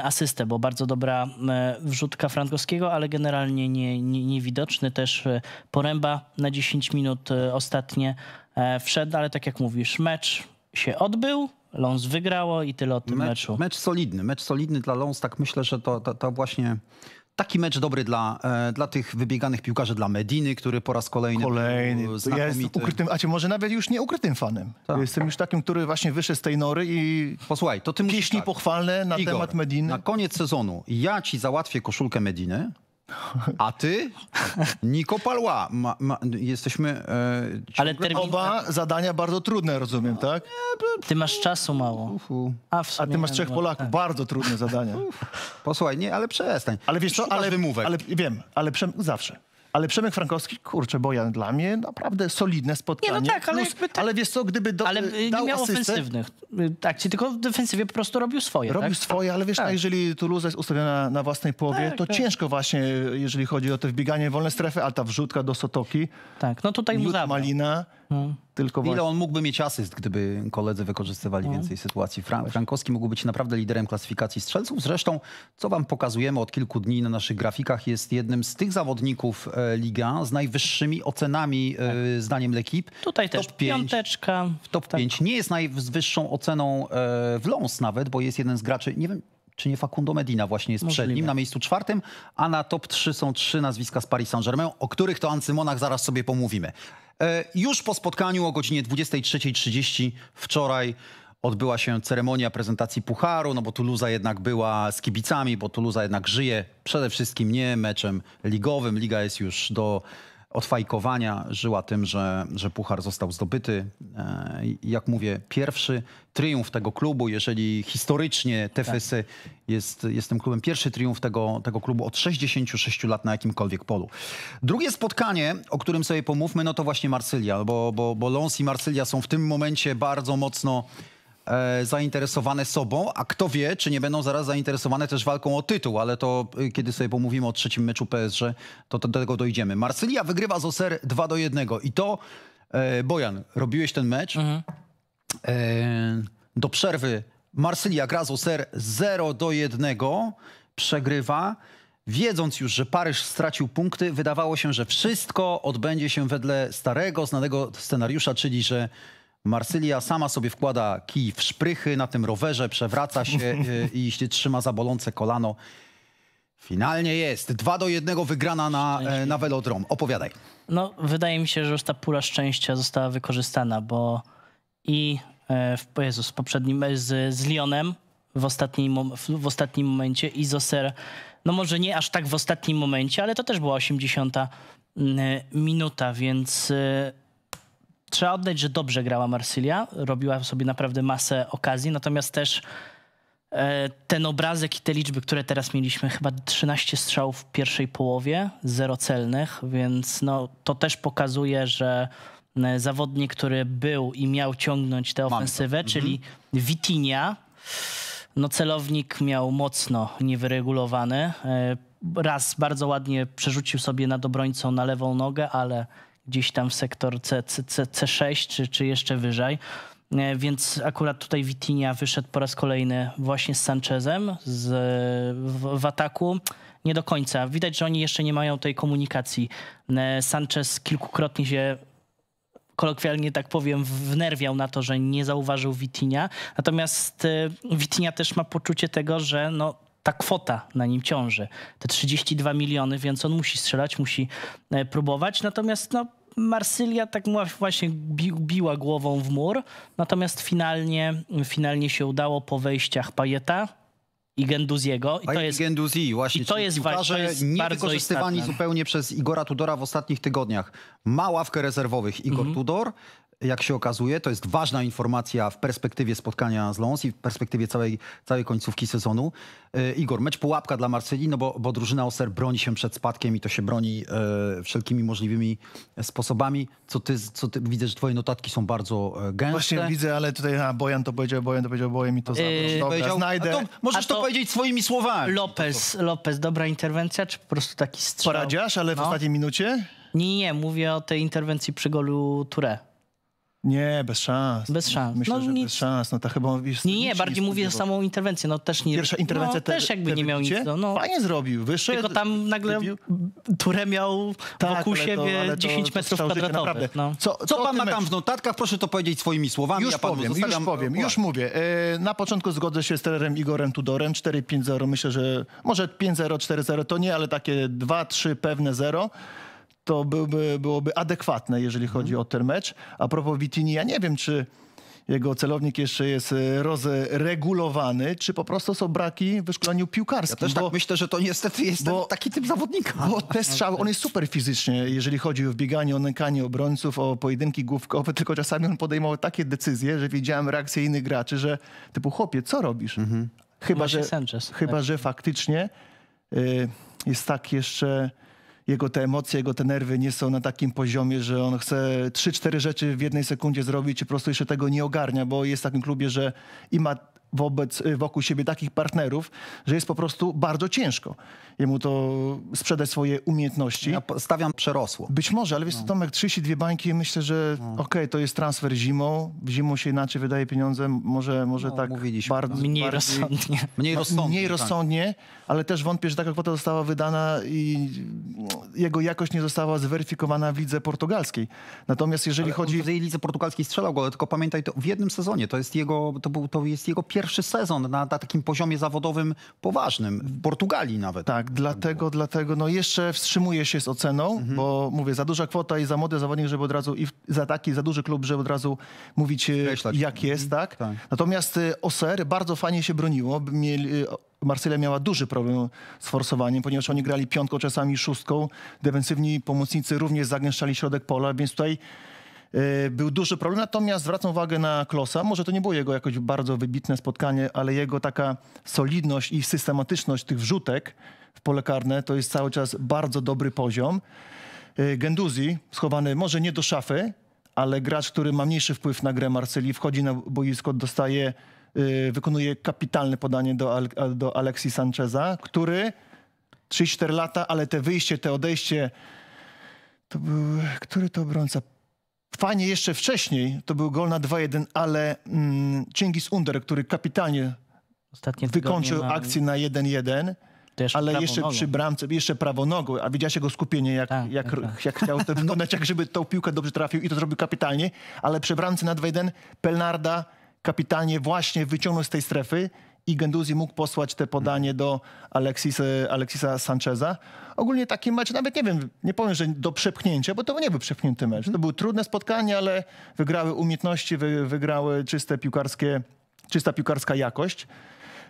asystę, bo bardzo dobra wrzutka Frankowskiego, ale generalnie nie, nie, niewidoczny też e, Poręba na 10 minut e, ostatnie wszedł, ale tak jak mówisz, mecz się odbył, Lons wygrało i tyle o tym mecz, meczu. Mecz solidny, mecz solidny dla Lons, tak myślę, że to, to, to właśnie Taki mecz dobry dla, e, dla tych wybieganych piłkarzy, dla Mediny, który po raz kolejny. Kolejny. Ja jestem ukrytym, a cię może nawet już nie ukrytym fanem. Tak. Jestem już takim, który właśnie wyszedł z tej nory i. Posłuchaj, to ty Pieśni tak. pochwalne na Igor, temat Mediny. Na koniec sezonu ja ci załatwię koszulkę Mediny. A ty? Niko Palła. Ma, ma, jesteśmy e, Ale termin... oba zadania bardzo trudne, rozumiem, tak? Ty masz czasu mało. A, A, ty masz trzech no, Polaków. Tak. Bardzo trudne zadania. Posłuchaj, nie, ale przestań. Ale wiesz co, ale, wymówek. ale wiem, ale zawsze. Ale Przemek Frankowski, kurczę, Bojan dla mnie naprawdę solidne spotkanie. Nie, no tak, ale, Plus, tak- ale wiesz co, gdyby do, ale y, dał nie miał asystę, ofensywnych y, akcji, tylko w defensywie po prostu robił swoje. Robił tak? swoje, ale wiesz, tak. jeżeli Toulouse jest ustawiona na własnej połowie, tak, to tak. ciężko właśnie, jeżeli chodzi o te wbieganie wolne strefy, a ta wrzutka do Sotoki. Tak, no tutaj mu Malina Hmm. Tylko Ile on mógłby mieć asyst, gdyby koledzy wykorzystywali hmm. więcej sytuacji? Fra Frankowski mógł być naprawdę liderem klasyfikacji strzelców. Zresztą, co wam pokazujemy od kilku dni na naszych grafikach, jest jednym z tych zawodników e, Liga z najwyższymi ocenami, e, tak. zdaniem Lekip. Tutaj top też 5, piąteczka. W top tak. 5. Nie jest najwyższą oceną e, w Lons nawet, bo jest jeden z graczy, nie wiem, czy nie Facundo Medina właśnie jest Możliwe. przed nim na miejscu czwartym, a na top 3 są trzy nazwiska z Paris Saint-Germain, o których to Ancymonach zaraz sobie pomówimy. E, już po spotkaniu o godzinie 23.30 wczoraj odbyła się ceremonia prezentacji Pucharu, no bo Tuluza jednak była z kibicami, bo Tuluza jednak żyje przede wszystkim nie meczem ligowym. Liga jest już do odfajkowania żyła tym, że, że puchar został zdobyty. E, jak mówię, pierwszy triumf tego klubu, jeżeli historycznie TFS tak. jest, jest tym klubem, pierwszy triumf tego, tego klubu od 66 lat na jakimkolwiek polu. Drugie spotkanie, o którym sobie pomówmy, no to właśnie Marsylia, bo, bo, bo Lons i Marsylia są w tym momencie bardzo mocno E, zainteresowane sobą, a kto wie, czy nie będą zaraz zainteresowane też walką o tytuł, ale to y, kiedy sobie pomówimy o trzecim meczu PSG, to, do tego dojdziemy. Marsylia wygrywa z Oser 2 do 1 i to, e, Bojan, robiłeś ten mecz. Mhm. E, do przerwy Marsylia gra z Oser 0 do 1, przegrywa. Wiedząc już, że Paryż stracił punkty, wydawało się, że wszystko odbędzie się wedle starego, znanego scenariusza, czyli że Marsylia sama sobie wkłada kij w szprychy na tym rowerze, przewraca się [laughs] e, i się trzyma za bolące kolano. Finalnie jest. 2 do 1 wygrana na, e, na Velodrom. Opowiadaj. No, wydaje mi się, że już ta pula szczęścia została wykorzystana, bo i e, w, Jezus, poprzednim z, z Lyonem w ostatnim, w ostatnim momencie i Zoser, no może nie aż tak w ostatnim momencie, ale to też była 80 mm, minuta, więc trzeba oddać, że dobrze grała Marsylia, robiła sobie naprawdę masę okazji, natomiast też e, ten obrazek i te liczby, które teraz mieliśmy, chyba 13 strzałów w pierwszej połowie, zero celnych, więc no, to też pokazuje, że zawodnik, który był i miał ciągnąć tę ofensywę, mhm. czyli mhm. Witinia, no celownik miał mocno niewyregulowany. E, raz bardzo ładnie przerzucił sobie nad obrońcą na lewą nogę, ale gdzieś tam w sektor C, C, C, C6 czy, czy jeszcze wyżej. E, więc akurat tutaj Witinia wyszedł po raz kolejny właśnie z Sanchezem z, w, w, ataku. Nie do końca. Widać, że oni jeszcze nie mają tej komunikacji. E, Sanchez kilkukrotnie się kolokwialnie tak powiem, wnerwiał na to, że nie zauważył Witinia. Natomiast Witinia e, też ma poczucie tego, że no, ta kwota na nim ciąży. Te 32 miliony, więc on musi strzelać, musi próbować. Natomiast no, Marsylia tak właśnie bi biła głową w mur, natomiast finalnie, finalnie się udało po wejściach Pajeta i Genduziego. I to jest, Genduzi, właśnie, i to jest, to jest nie wykorzystywani istotne. zupełnie przez Igora Tudora w ostatnich tygodniach. Ma ławkę rezerwowych Igor mm -hmm. Tudor, jak się okazuje, to jest ważna informacja w perspektywie spotkania z Lons i w perspektywie całej, całej końcówki sezonu. E, Igor, mecz pułapka dla Marsylii, no bo, bo drużyna Oser broni się przed spadkiem i to się broni e, wszelkimi możliwymi sposobami. Co ty, co ty, widzę, że twoje notatki są bardzo e, gęste. Właśnie widzę, ale tutaj a, Bojan to powiedział, Bojan to powiedział, Bojan mi to zabrał. Yy, Dobra, znajdę. To, możesz to, to, powiedzieć swoimi słowami. Lopez, Lopez, dobra interwencja, czy po prostu taki strzał? Poradziasz, ale w no. ostatniej minucie? Nie, nie, mówię o tej interwencji przy golu Ture. Nie, bez szans. Bez szans. Myślę, no, że nic... bez szans. No ta chyba... nie, nie, bardziej mówię o samą interwencję. No też nie... Pierwsza no, interwencja no, te, też jakby te nie miał nic. No, no. Fajnie zrobił, wyszedł. Tylko tam nagle wybił. Turę miał tak, wokół ale siebie 10 metrów kwadratowych. No. Co, co, pan ma tam w notatkach? Proszę to powiedzieć swoimi słowami. Już ja powiem, już powiem, już mówię. E, na początku zgodzę się z trenerem Igorem Tudorem. 4-5-0 myślę, że może 5-0, 4-0 to nie, ale takie 2-3 pewne 0 to byłby, byłoby adekwatne, jeżeli mhm. chodzi o ten mecz. A propos Vitini, ja nie wiem, czy jego celownik jeszcze jest e, rozregulowany, czy po prostu są braki w szkoleniu piłkarskim. Ja też tak bo, tak myślę, że to niestety jest bo, taki typ zawodnika. Bo te no, strzały, tak. on jest super fizycznie, jeżeli chodzi o bieganie, o nękanie obrońców, o pojedynki główkowe, [laughs] tylko czasami on podejmował takie decyzje, że widziałem reakcję innych graczy, że typu chłopie, co robisz? Mhm. Chyba, że, chyba tak. że faktycznie y, jest tak jeszcze jego te emocje, jego te nerwy nie są na takim poziomie, że on chce 3-4 rzeczy w jednej sekundzie zrobić i po prostu jeszcze tego nie ogarnia, bo jest w takim klubie, że i ma wobec, wokół siebie takich partnerów, że jest po prostu bardzo ciężko jemu to sprzedać swoje umiejętności. Ja stawiam przerosło. Być może, ale wiesz no. co, Tomek, 32 bańki myślę, że no. okej, okay, to jest transfer zimą, zimą się inaczej wydaje pieniądze, może, może no, tak O, no. mniej bardziej, rozsądnie. [laughs] Mniej no, rozsądnie, mniej tak. rozsądnie tak. ale też wątpię, że taka kwota została wydana i jego jakość nie została zweryfikowana w lidze portugalskiej. Natomiast jeżeli ale chodzi... w tej lidze portugalskiej strzelał go, ale tylko pamiętaj, to w jednym sezonie, to jest jego, to był, to jest jego pierwszy sezon na, na takim poziomie zawodowym poważnym, w Portugalii nawet. Tak, dlatego, dlatego no jeszcze wstrzymuję się z oceną, mhm. bo mówię, za duża kwota i za młody zawodnik, żeby od razu, i za taki, za duży klub, żeby od razu mówić e, jak jest, mhm. tak? tak. Natomiast e, Oser bardzo fajnie się broniło, mieli, e, Marsylia miała duży problem z forsowaniem, ponieważ oni grali piątką, czasami szóstką. Defensywni pomocnicy również zagęszczali środek pola, więc tutaj y, był duży problem. Natomiast zwracam uwagę na Klosa. Może to nie było jego jakoś bardzo wybitne spotkanie, ale jego taka solidność i systematyczność tych wrzutek w pole karne. To jest cały czas bardzo dobry poziom. Y, Genduzi schowany może nie do szafy, ale gracz, który ma mniejszy wpływ na grę Marceli, wchodzi na boisko, dostaje, y, wykonuje kapitalne podanie do, do Alexi Sancheza, który 34 lata, ale te wyjście, te odejście, to był, który to obrońca? Fajnie jeszcze wcześniej, to był gol na 2-1, ale mm, Chingis Under, który kapitalnie Ostatnie wykończył akcję na 1-1. Też ale jeszcze nogą. przy bramce, jeszcze prawo nogą, a widziałeś jego skupienie, jak, tak, jak, tak, tak. jak chciał to [laughs] wykonać, jak żeby tą piłkę dobrze trafił i to zrobił kapitalnie, ale przy bramce na 2-1 Pelnarda kapitalnie właśnie wyciągnął z tej strefy i Genduzi mógł posłać te podanie do Alexisa, e, Alexisa Sancheza. Ogólnie taki mecz, nawet nie wiem, nie powiem, że do przepchnięcia, bo to nie był przepchnięty mecz. To były trudne spotkanie, ale wygrały umiejętności, wygrały czyste piłkarskie, czysta piłkarska jakość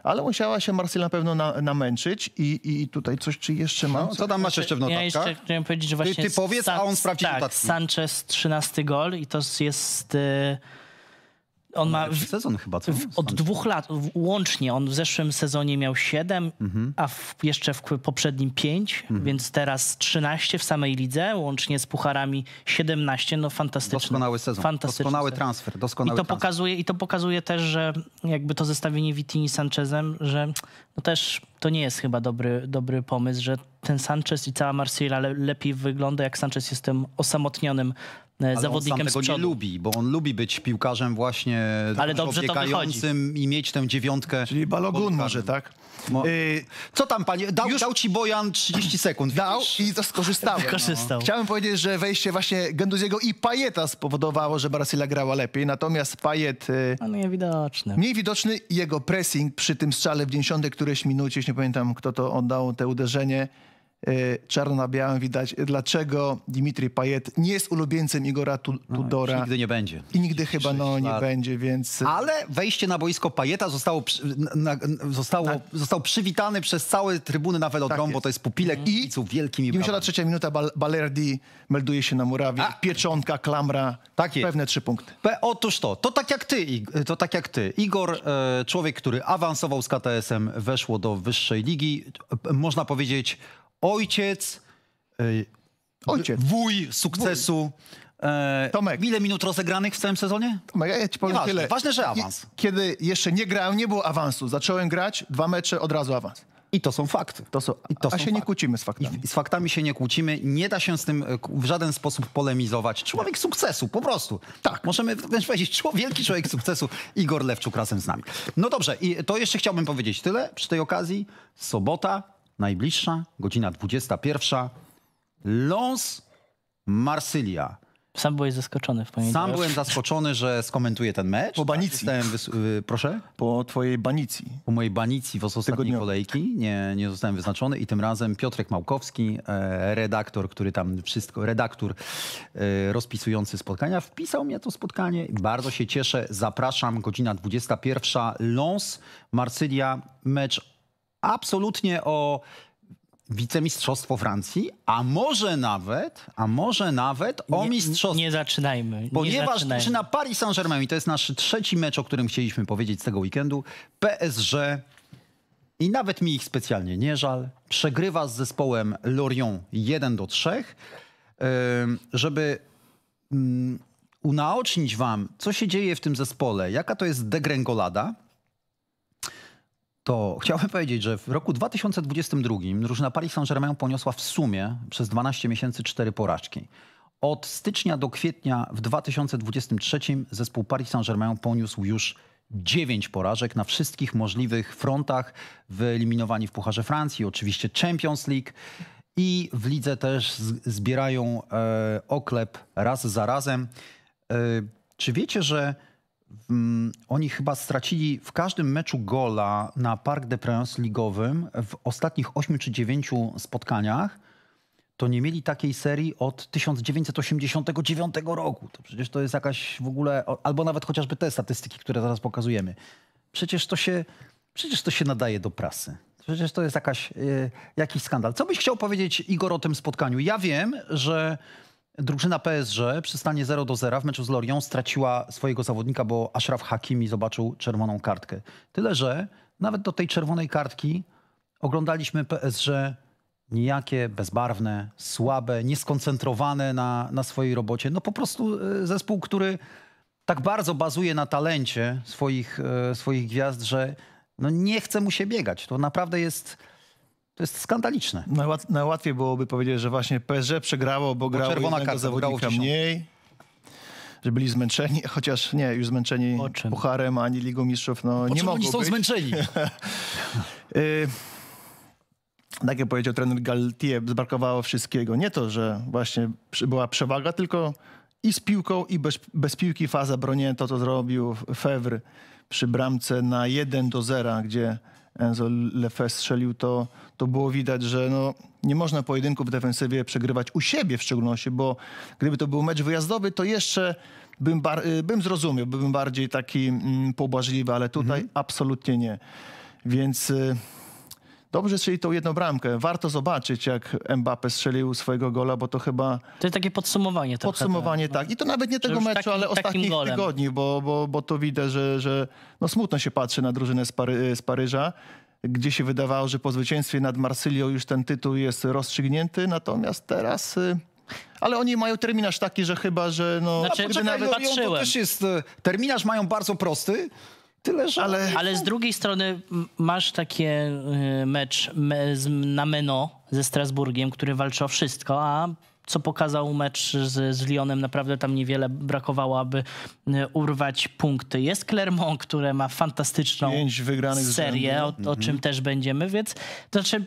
ale musiała się Marsyl na pewno na, namęczyć i, i tutaj coś, czy jeszcze mam? No, co tam masz jeszcze w notatkach? Ja jeszcze chciałem powiedzieć, że właśnie... Ty, ty powiedz, San, a on sprawdzi tak, notatki. Sanchez 13 gol i to jest... Yy on ma. W, sezon chyba, co? W, od dwóch lat łącznie. On w zeszłym sezonie miał 7, mhm. a w, jeszcze w poprzednim 5, mhm. więc teraz 13 w samej lidze, łącznie z pucharami 17. No fantastyczny. Doskonały sezon. Fantastyczny doskonały transfer. Doskonały I, to transfer. Pokazuje, I to pokazuje też, że jakby to zestawienie Vitini z Sanchezem, że no też to nie jest chyba dobry, dobry pomysł, że ten Sanchez i cała Marsella le, lepiej wygląda, jak Sanchez jest tym osamotnionym E, ale zawodnikiem on sam tego nie lubi, bo on lubi być piłkarzem właśnie ale dobrze to wychodzi. i mieć tę dziewiątkę. Czyli Balogun może, tak? Mo y co tam, panie? Dał, Już... dał ci Bojan 30 sekund. Dał i to skorzystałem. No. Chciałem powiedzieć, że wejście właśnie Genduziego i Pajeta spowodowało, że Brazylia grała lepiej, natomiast Pajet... Y no mniej widoczny. Mniej widoczny jego pressing przy tym strzale w 90 któreś minucie, jeśli nie pamiętam, kto to oddał, te uderzenie Y, czarno na białym widać, dlaczego Dimitri Payet nie jest ulubieńcem Igora no, Tudora. No, nigdy nie będzie. I nigdy chyba no, nie lat. będzie, więc... Ale wejście na boisko Payeta zostało, na, zostało, na... Tak. został przywitany przez całe trybuny na Velodrom, tak bo to jest pupilek mm. i co wielkimi trzecia minuta, Bal Balerdi melduje się na murawie, A. klamra, tak jest. pewne trzy punkty. P otóż to, to tak jak ty, to tak jak ty. Igor, e, człowiek, który awansował z KTS-em, weszło do wyższej ligi, można powiedzieć ojciec, y, ojciec. wuj sukcesu. Wuj. E, Tomek. Ile minut rozegranych w całym sezonie? Tomek, ja ci powiem Nieważne. tyle. Ważne, że awans. Kiedy jeszcze nie grałem, nie było awansu. Zacząłem grać, dwa mecze, od razu awans. I to są fakty. To są, to a są się fakty. nie kłócimy z faktami. I z faktami się nie kłócimy. Nie da się z tym e, w żaden sposób polemizować. Człowiek sukcesu, po prostu. Tak. Możemy wręcz powiedzieć, wielki człowiek sukcesu, Igor Lewczuk razem z nami. No dobrze, i to jeszcze chciałbym powiedzieć tyle przy tej okazji. Sobota, najbliższa, godzina 21. Lons Marsylia. Sam byłeś zaskoczony w poniedziałek. Sam byłem zaskoczony, że skomentuję ten mecz. Po banicji. Tak, zostałem wys- proszę? Po twojej banicji. Po mojej banicji w ostatniej kolejki nie, nie zostałem wyznaczony i tym razem Piotrek Małkowski, e, redaktor, który tam wszystko, redaktor e, rozpisujący spotkania, wpisał mnie to spotkanie. Bardzo się cieszę. Zapraszam. Godzina 21. Lons, Marsylia, mecz absolutnie o wicemistrzostwo Francji, a może nawet, a może nawet o nie, mistrzostwo. Nie zaczynajmy. Ponieważ zaczynajmy. zaczyna Paris Saint-Germain to jest nasz trzeci mecz, o którym chcieliśmy powiedzieć z tego weekendu. PSG i nawet mi ich specjalnie nie żal, przegrywa z zespołem Lorient 1 do 3. Żeby mm, unaocznić wam, co się dzieje w tym zespole, jaka to jest degrengolada, to powiedzieć, że w roku 2022 drużyna Paris Saint-Germain poniosła w sumie przez 12 miesięcy cztery porażki. Od stycznia do kwietnia w 2023 zespół Paris Saint-Germain poniósł już 9 porażek na wszystkich możliwych frontach, wyeliminowani w Pucharze Francji, oczywiście Champions League i w lidze też zbierają e, oklep raz za razem. E, czy wiecie, że Mm, oni chyba stracili w każdym meczu gola na Park de Prince ligowym w ostatnich 8 czy 9 spotkaniach, to nie mieli takiej serii od 1989 roku. To przecież to jest jakaś w ogóle, albo nawet chociażby te statystyki, które zaraz pokazujemy. Przecież to się, przecież to się nadaje do prasy. Przecież to jest jakaś, y, jakiś skandal. Co byś chciał powiedzieć, Igor, o tym spotkaniu? Ja wiem, że Drużyna PSG przy stanie 0 do 0 w meczu z Lorią straciła swojego zawodnika, bo Ashraf Hakimi zobaczył czerwoną kartkę. Tyle, że nawet do tej czerwonej kartki oglądaliśmy PSG nijakie, bezbarwne, słabe, nieskoncentrowane na, na swojej robocie. No po prostu e, zespół, który tak bardzo bazuje na talencie swoich, e, swoich gwiazd, że no nie chce mu się biegać. To naprawdę jest to jest skandaliczne. Najłat, najłatwiej byłoby powiedzieć, że właśnie PSG przegrało, bo, bo grało czerwona karta, zawodnika mniej. Że byli zmęczeni, [laughs] chociaż nie, już zmęczeni pucharem ani Ligą Mistrzów. No, nie mogą oni są być. zmęczeni? [laughs] y tak jak powiedział trener Galtier, zbrakowało wszystkiego. Nie to, że właśnie była przewaga, tylko i z piłką, i bez, bez piłki faza bronię to, co zrobił Fewr przy bramce na 1 do 0, gdzie Enzo Lefe strzelił, to, to było widać, że no, nie można pojedynku w defensywie przegrywać u siebie w szczególności, bo gdyby to był mecz wyjazdowy, to jeszcze bym, bar, y, bym zrozumiał, byłbym bardziej taki mm, pobłażliwy, ale tutaj mhm. absolutnie nie. Więc... Y Dobrze strzelił tą jedną bramkę. Warto zobaczyć, jak Mbappe strzelił swojego gola, bo to chyba... To jest takie podsumowanie. Podsumowanie, no. tak. I to nawet nie tego meczu, ale ostatnich golem. tygodni, bo, bo, bo to widzę, że, że no smutno się patrzy na drużynę z, Pary z Paryża gdzie się wydawało, że po zwycięstwie nad Marsylią już ten tytuł jest rozstrzygnięty, natomiast teraz... Y, ale oni mają terminarz taki, że chyba, że no... Znaczy, A poczekaj, nawet no, patrzyłem. to też jest... Y, terminarz mają bardzo prosty, Tyle, że... ale... ale z drugiej strony masz takie y, mecz na Meno ze Strasburgiem, który walczy o wszystko, a co pokazał mecz z, z Lyonem, naprawdę tam niewiele brakowało, aby y, urwać punkty. Jest Clermont, które ma fantastyczną serię, o, o mhm. czym też będziemy, więc to znaczy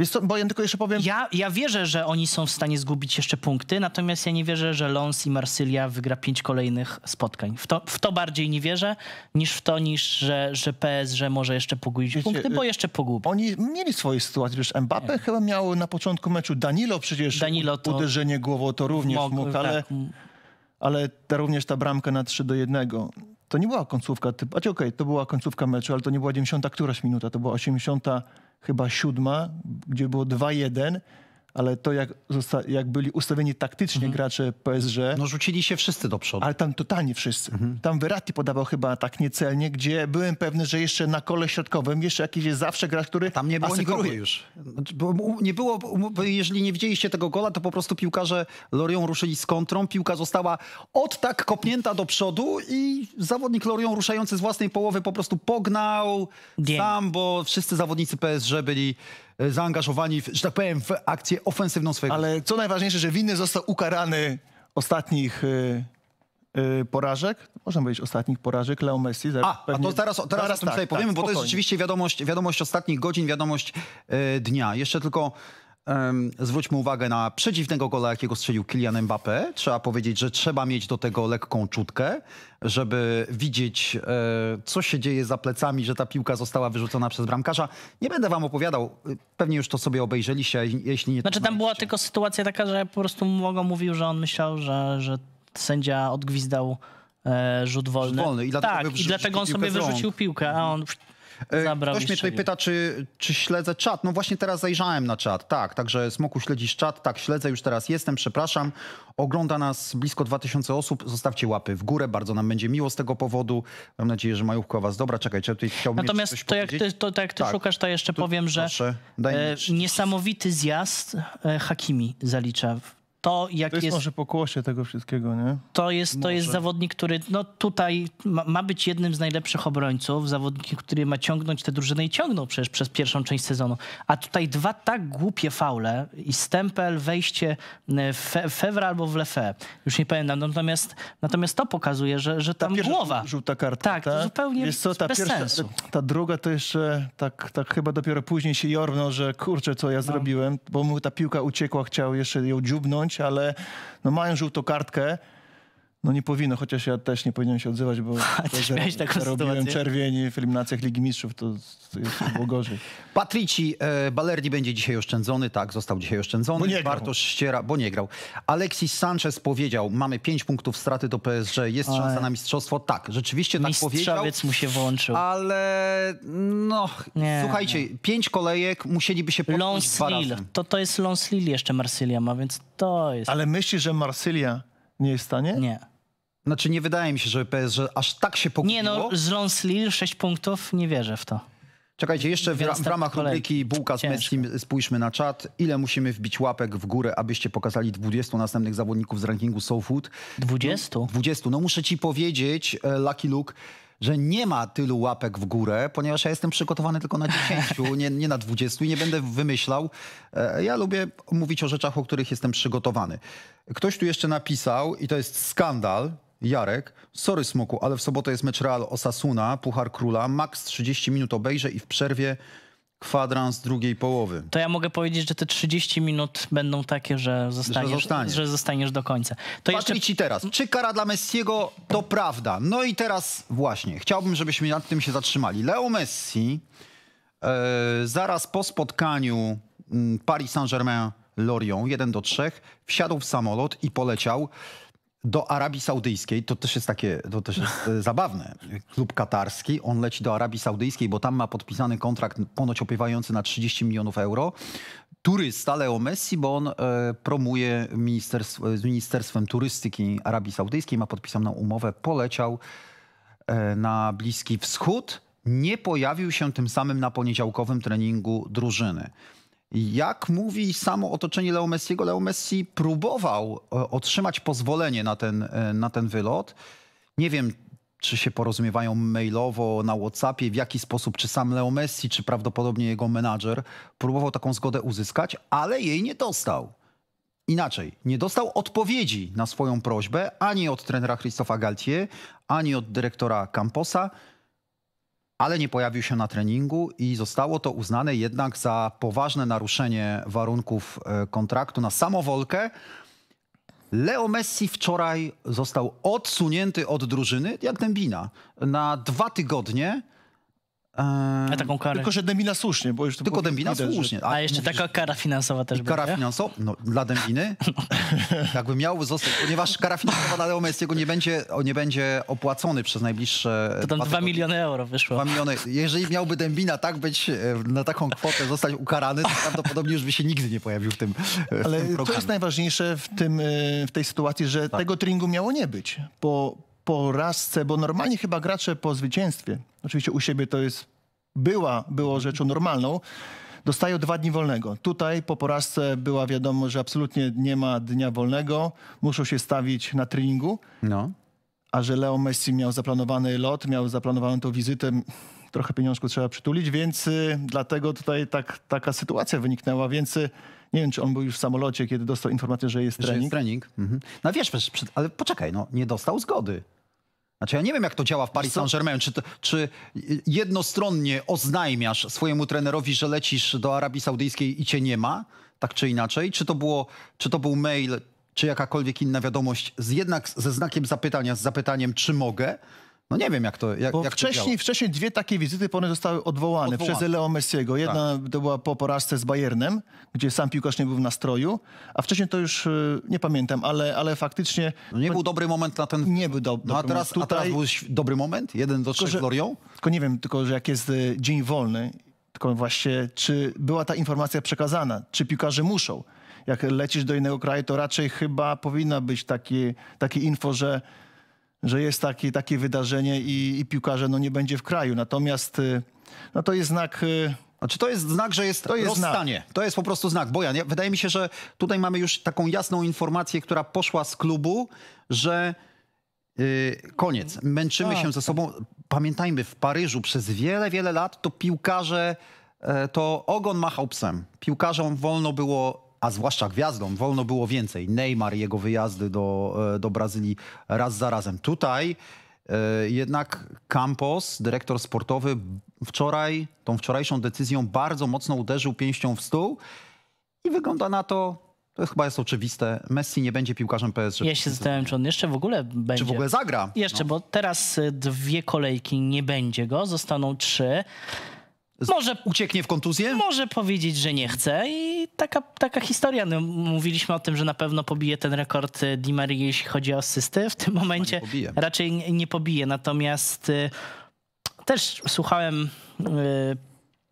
Wiesz co, bo ja tylko jeszcze powiem... Ja, ja wierzę, że oni są w stanie zgubić jeszcze punkty, natomiast ja nie wierzę, że Lons i Marsylia wygra pięć kolejnych spotkań. W to, w to bardziej nie wierzę, niż w to, niż że, że PS, że może jeszcze pogubić Wiecie, punkty, bo y, jeszcze pogubi. Oni mieli swoje sytuacje, wiesz, Mbappe tak. chyba miał na początku meczu, Danilo przecież Danilo to... uderzenie głową to również mógł, mógł ale... Tak. Ale ta, również ta bramka na 3 do 1 to nie była końcówka, typu, znaczy, okej, okay, to była końcówka meczu, ale to nie była 90 któraś minuta, to była 80 chyba siódma, gdzie było 2-1 ale to jak, jak byli ustawieni taktycznie mhm. gracze PSG... No rzucili się wszyscy do przodu. Ale tam totalnie wszyscy. Mhm. Tam Verratti podawał chyba tak niecelnie, gdzie byłem pewny, że jeszcze na kole środkowym jeszcze jakiś jest zawsze gracz, który Tam nie było nikogo już. Nie było, jeżeli nie widzieliście tego gola, to po prostu piłkarze Lorią ruszyli z kontrą, piłka została od tak kopnięta do przodu i zawodnik Lorią ruszający z własnej połowy po prostu pognał Dien. sam, bo wszyscy zawodnicy PSG byli E, zaangażowani, w, że tak powiem, w akcję ofensywną swojego. Ale co najważniejsze, że winny został ukarany ostatnich e, e, porażek, można powiedzieć ostatnich porażek, Leo Messi. Za, a, pewnie... a to teraz, teraz, o tym tak, sobie powiemy, tak, bo to jest rzeczywiście wiadomość, wiadomość ostatnich godzin, wiadomość y, dnia. Jeszcze tylko zwróćmy uwagę na przedziwnego gola, jakiego strzelił Kylian Mbappé. Trzeba powiedzieć, że trzeba mieć do tego lekką czutkę, żeby widzieć, e, co się dzieje za plecami, że ta piłka została wyrzucona przez bramkarza. Nie będę wam opowiadał, e, pewnie już to sobie obejrzeliście, jeśli nie... Znaczy tam była tylko sytuacja taka, że po prostu Młogo mówił, że on myślał, że, że sędzia odgwizdał e, rzut wolny. Rzut wolny. I dlatego tak, i dlatego on sobie wyrzucił piłkę, a on E, Zabrał Ktoś mnie tutaj pyta, czy, czy śledzę czat. No właśnie teraz zajrzałem na czat, tak. Także Smoku śledzisz czat, tak, śledzę, już teraz jestem, przepraszam. Ogląda nas blisko 2000 osób. Zostawcie łapy w górę, bardzo nam będzie miło z tego powodu. Mam nadzieję, że majówka was dobra. Czekaj, czy ja tutaj chciałbym Natomiast to jak, ty, to, to jak ty tak. szukasz, to jeszcze tu, powiem, że proszę, e, niesamowity zjazd e, Hakimi zalicza w to, jak to jest, jest, może pokłosie tego wszystkiego, nie? To jest, to jest zawodnik, który no tutaj ma, ma, być jednym z najlepszych obrońców, zawodnik, który ma ciągnąć te drużyny i ciągnął przecież przez pierwszą część sezonu. A tutaj dwa tak głupie faule i stempel, wejście w e, Fevre albo w Lefe. Już nie pamiętam. Natomiast, natomiast to pokazuje, że, że tam ta głowa. Żółta kartka. Tak, ta? zupełnie Jest co, ta bez pierwsza, sensu. Ta druga to jeszcze tak, tak chyba dopiero później się jorno, że kurczę, co ja no. zrobiłem, bo mu ta piłka uciekła, chciał jeszcze ją dziubnąć momencie, ale no mają żółtą kartkę. No nie powinno, chociaż ja też nie powinienem się odzywać, bo [laughs] taką robiłem sytuację? czerwień w eliminacjach Ligi Mistrzów, to, to było gorzej. [laughs] Patrici e, Balerdi będzie dzisiaj oszczędzony, tak, został dzisiaj oszczędzony. Bo nie grał. Bartosz Ściera, bo nie grał. Alexis Sanchez powiedział, mamy pięć punktów straty do PSG, jest ale... szansa na mistrzostwo. Tak, rzeczywiście tak powiedział. mu się włączył. Ale no, nie, słuchajcie, nie. pięć kolejek musieliby się podnieść dwa razy. To, to jest Lons Lille jeszcze Marsylia ma, więc to jest... Ale myślisz, że Marsylia nie jest w stanie? Nie. Znaczy nie wydaje mi się, że PSG aż tak się pogubiło. Nie no, z Lonsleal 6 punktów, nie wierzę w to. Czekajcie, jeszcze w, w tak ramach rubryki Bułka z Messim spójrzmy na czat. Ile musimy wbić łapek w górę, abyście pokazali 20 następnych zawodników z rankingu So 20? No, 20. No muszę ci powiedzieć, e, Lucky Luke, że nie ma tylu łapek w górę, ponieważ ja jestem przygotowany tylko na 10, nie, nie na 20 i nie będę wymyślał. E, ja lubię mówić o rzeczach, o których jestem przygotowany. Ktoś tu jeszcze napisał, i to jest skandal, Jarek, sorry Smoku, ale w sobotę jest mecz Real Osasuna, Puchar Króla, max 30 minut obejrzę i w przerwie kwadrans drugiej połowy. To ja mogę powiedzieć, że te 30 minut będą takie, że zostaniesz, że zostaniesz, że zostaniesz do końca. To Patrzcie teraz, czy kara dla Messiego to prawda? No i teraz właśnie, chciałbym, żebyśmy nad tym się zatrzymali. Leo Messi e, zaraz po spotkaniu mm, Paris Saint-Germain Lorient 1 do 3 wsiadł w samolot i poleciał do Arabii Saudyjskiej, to też jest takie, to też jest e, [laughs] zabawne. Klub katarski, on leci do Arabii Saudyjskiej, bo tam ma podpisany kontrakt ponoć opiewający na 30 milionów euro. Turysta Leo Messi, bo on e, promuje ministerstw, e, z Ministerstwem Turystyki Arabii Saudyjskiej, ma podpisaną umowę, poleciał e, na Bliski Wschód, nie pojawił się tym samym na poniedziałkowym treningu drużyny. Jak mówi samo otoczenie Leo Messiego, Leo Messi próbował e, otrzymać pozwolenie na ten, e, na ten wylot. Nie wiem, czy się porozumiewają mailowo, na Whatsappie, w jaki sposób, czy sam Leo Messi, czy prawdopodobnie jego menadżer próbował taką zgodę uzyskać, ale jej nie dostał. Inaczej, nie dostał odpowiedzi na swoją prośbę ani od trenera Christopha Galtier, ani od dyrektora Camposa ale nie pojawił się na treningu i zostało to uznane jednak za poważne naruszenie warunków e, kontraktu na samowolkę. Leo Messi wczoraj został odsunięty od drużyny, jak dębina, na dwa tygodnie. Eee, taką karę. Tylko, że Dębina słusznie, bo już to Tylko Dębina widać, słusznie. A, tak? a jeszcze mówisz, taka kara finansowa też będzie. Kara finansowa? No, dla Dębiny? [laughs] No. Jakby miał zostać, ponieważ kara finansowa dla Leo nie będzie, nie będzie opłacony przez najbliższe... To tam dwa 2 miliony euro wyszło. 2 miliony. Jeżeli miałby Dębina tak być, e, na taką kwotę zostać ukarany, to prawdopodobnie już by się nigdy nie pojawił w tym, e, w Ale tym to jest najważniejsze w, tym, e, w tej sytuacji, że tak. tego tringu miało nie być, bo porażce, bo normalnie chyba gracze po zwycięstwie, oczywiście u siebie to jest była, było rzeczą normalną, dostają dwa dni wolnego. Tutaj po porażce była wiadomo, że absolutnie nie ma dnia wolnego, muszą się stawić na treningu. No. A że Leo Messi miał zaplanowany lot, miał zaplanowaną tą wizytę, trochę pieniążku trzeba przytulić, więc y, dlatego tutaj tak, taka sytuacja wyniknęła, więc y, nie wiem, czy on był już w samolocie, kiedy dostał informację, że jest że trening. Jest trening. Mhm. No wiesz, ale poczekaj, no, nie dostał zgody. Znaczy ja nie wiem, jak to działa w Paris Saint-Germain. Czy, czy, y, jednostronnie oznajmiasz swojemu trenerowi, że lecisz do Arabii Saudyjskiej i cię nie ma, tak czy inaczej? Czy to, było, czy to był mail, czy jakakolwiek inna wiadomość z jednak ze znakiem zapytania, z zapytaniem, czy mogę? No nie wiem, jak to. Jak, jak wcześniej, to wcześniej dwie takie wizyty one zostały odwołane, odwołane. przez Leo Messiego. Jedna tak. to była po porażce z Bayernem, gdzie sam piłkarz nie był w nastroju, a wcześniej to już y, nie pamiętam, ale, ale faktycznie. No nie był dobry moment na ten. Nie był do, no, a teraz, tutaj... a teraz był dobry moment? Jeden do trzech glorią? Tylko nie wiem, tylko że jak jest y, dzień wolny, tylko właśnie, czy była ta informacja przekazana, czy piłkarze muszą. Jak lecisz do innego kraju, to raczej chyba powinna być takie, takie info, że że jest taki, takie wydarzenie i, i piłkarze no, nie będzie w kraju. Natomiast y, no, to jest znak... Znaczy to jest znak, że jest, to jest rozstanie. Znak. To jest po prostu znak. Bojan, ja, wydaje mi się, że tutaj mamy już taką jasną informację, która poszła z klubu, że yy, koniec. Męczymy A. się ze sobą. Pamiętajmy, w Paryżu przez wiele, wiele lat to piłkarze, yy, to ogon machał psem. Piłkarzom wolno było a zwłaszcza gwiazdom, wolno było więcej. Neymar, jego wyjazdy do, e, do Brazylii raz za razem. Tutaj e, jednak Campos, dyrektor sportowy, wczoraj, tą wczorajszą decyzją bardzo mocno uderzył pięścią w stół i wygląda na to, to chyba jest oczywiste, Messi nie będzie piłkarzem PSG. Ja się zastanawiam, czy on jeszcze w ogóle będzie. Czy w ogóle zagra? Jeszcze, no. bo teraz e, dwie kolejki nie będzie go, zostaną trzy może, ucieknie w kontuzję? Może powiedzieć, że nie chce i taka, taka historia. No, mówiliśmy o tym, że na pewno pobije ten rekord e, Di Maria, jeśli chodzi o asysty. W tym momencie nie raczej nie pobije. Natomiast y, też słuchałem y,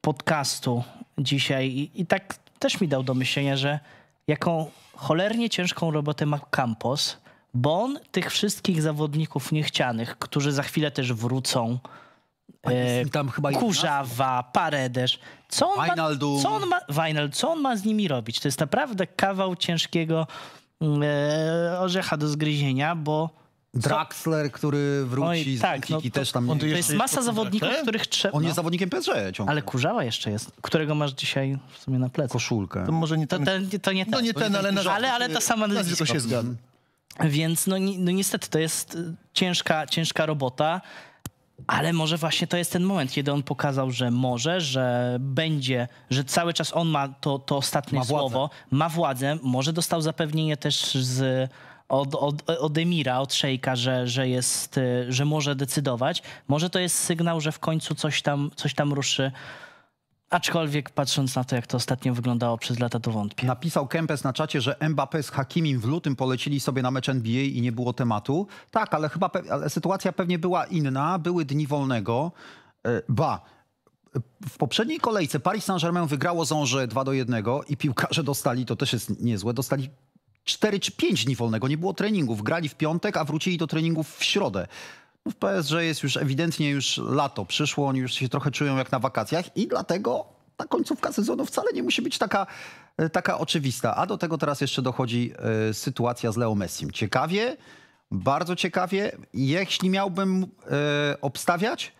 podcastu dzisiaj i, i, tak też mi dał do myślenia, że jaką cholernie ciężką robotę ma Campos, bo on tych wszystkich zawodników niechcianych, którzy za chwilę też wrócą, E, tam chyba Kurzawa, Paredes. Co on, ma, co, on ma, co on ma z nimi robić? To jest naprawdę kawał ciężkiego e, orzecha do zgryzienia, bo Draxler, który wróci Oj, tak, z Benfiki, no i też tam... On to, jest masa zawodników, których trzeba... On no. jest zawodnikiem PSG ciągle. Ale Kurzawa jeszcze jest, którego masz dzisiaj w sumie na plecach. Koszulkę. To może nie ten. To, ten, to nie no ten. No nie ten, ale... Na ale, ale ta sama nazwisko. się zgadza. Więc no, no niestety to jest ciężka, ciężka robota. Ale może właśnie to jest ten moment, kiedy on pokazał, że może, że będzie, że cały czas on ma to, to ostatnie ma słowo, ma władzę. Może dostał zapewnienie też z, od, od, od Emira, od Szejka, że, że, jest, y, że może decydować. Może to jest sygnał, że w końcu coś tam, coś tam ruszy Aczkolwiek patrząc na to, jak to ostatnio wyglądało przez lata, to wątpię. Napisał Kempes na czacie, że Mbappé z Hakimim w lutym polecili sobie na mecz NBA i nie było tematu. Tak, ale chyba pe ale sytuacja pewnie była inna. Były dni wolnego. E, ba, w poprzedniej kolejce Paris Saint-Germain wygrało ząże 2 do 1 i piłkarze dostali, to też jest niezłe, dostali 4 czy 5 dni wolnego. Nie było treningów. Grali w piątek, a wrócili do treningów w środę w PSG jest już ewidentnie już lato przyszło, oni już się trochę czują jak na wakacjach i dlatego ta końcówka sezonu wcale nie musi być taka, e, taka oczywista. A do tego teraz jeszcze dochodzi y, sytuacja z Leo Messim. Ciekawie, bardzo ciekawie. Jeśli miałbym y, obstawiać,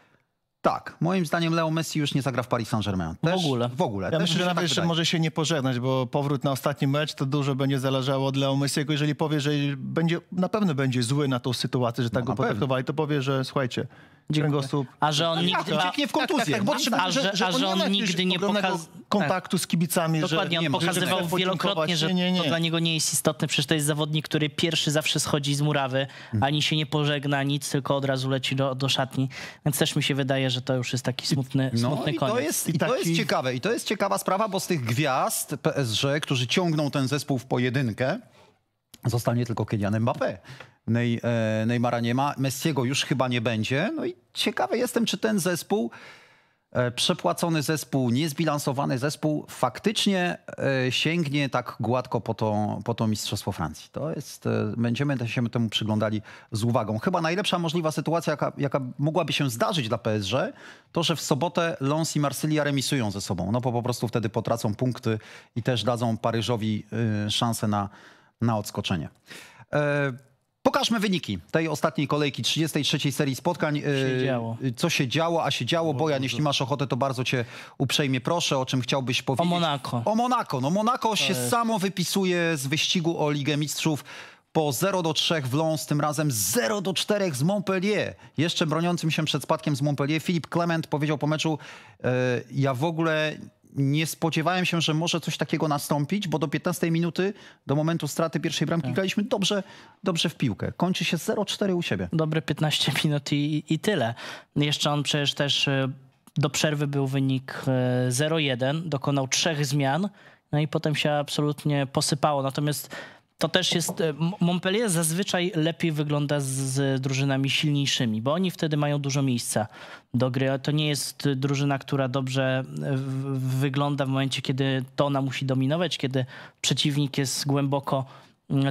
tak, moim zdaniem Leo Messi już nie zagra w Paris Saint-Germain. Też, w ogóle. W ogóle. Ja też myślę, że nawet tak jeszcze może się nie pożegnać, bo powrót na ostatni mecz to dużo będzie zależało od Leo Messiego. Jeżeli powie, że będzie, na pewno będzie zły na tą sytuację, że tak no, go potraktowali, to powie, że słuchajcie, kręgosłup. A że on nigdy... Tak, nie w kontuzjach, tak, tak, bo trzeba... A że, znaczy, że on nigdy nie pokazał... kontaktu z kibicami, Dokładnie, on pokazywał wielokrotnie, że to dla niego nie jest istotne. Przecież to jest zawodnik, który pierwszy zawsze schodzi z murawy, mm. ani się nie pożegna, nic, tylko od razu leci do, do szatni. Więc też mi się wydaje, że to już jest taki smutny, no smutny koniec. To jest, I to jest ciekawe. I to jest ciekawa sprawa, bo z tych gwiazd PSG, którzy ciągną ten zespół w pojedynkę, zostanie tylko Kylian Mbappé. Ney, e, Neymara nie ma, Messiego już chyba nie będzie. No i ciekawy jestem, czy ten zespół, e, przepłacony zespół, niezbilansowany zespół faktycznie e, sięgnie tak gładko po to, po to Mistrzostwo Francji. To jest, będziemy się temu przyglądali z uwagą. Chyba najlepsza możliwa sytuacja, jaka, jaka mogłaby się zdarzyć dla PSG, to, że w sobotę Lons i Marsylia remisują ze sobą. No bo po prostu wtedy potracą punkty i też dadzą Paryżowi y, szansę na, na odskoczenie. Pokażmy wyniki tej ostatniej kolejki 33 serii spotkań. Się y, działo. Co się działo, a się działo. Bo no, no, Bojan, no, jeśli masz ochotę, to bardzo cię uprzejmie proszę, o czym chciałbyś powiedzieć. O Monako. O Monako. No Monako się jest. Tak. samo wypisuje z wyścigu o Ligę Mistrzów po 0 do 3 w Lons, tym razem 0 do 4 z Montpellier. Jeszcze broniącym się przed spadkiem z Montpellier Filip Clement powiedział po meczu: e, Ja w ogóle nie spodziewałem się, że może coś takiego nastąpić, bo do 15 minuty, do momentu straty pierwszej bramki, tak. graliśmy dobrze, dobrze w piłkę. Kończy się 0-4 u siebie. Dobre 15 minut i, i tyle. Jeszcze on przecież też e, do przerwy był wynik 0-1, e, dokonał trzech zmian, no i potem się absolutnie posypało. Natomiast to też jest. E, Montpellier zazwyczaj lepiej wygląda z, z, drużynami silniejszymi, bo oni wtedy mają dużo miejsca do gry. To nie jest drużyna, która dobrze e, w, wygląda w momencie, kiedy to ona musi dominować, kiedy przeciwnik jest głęboko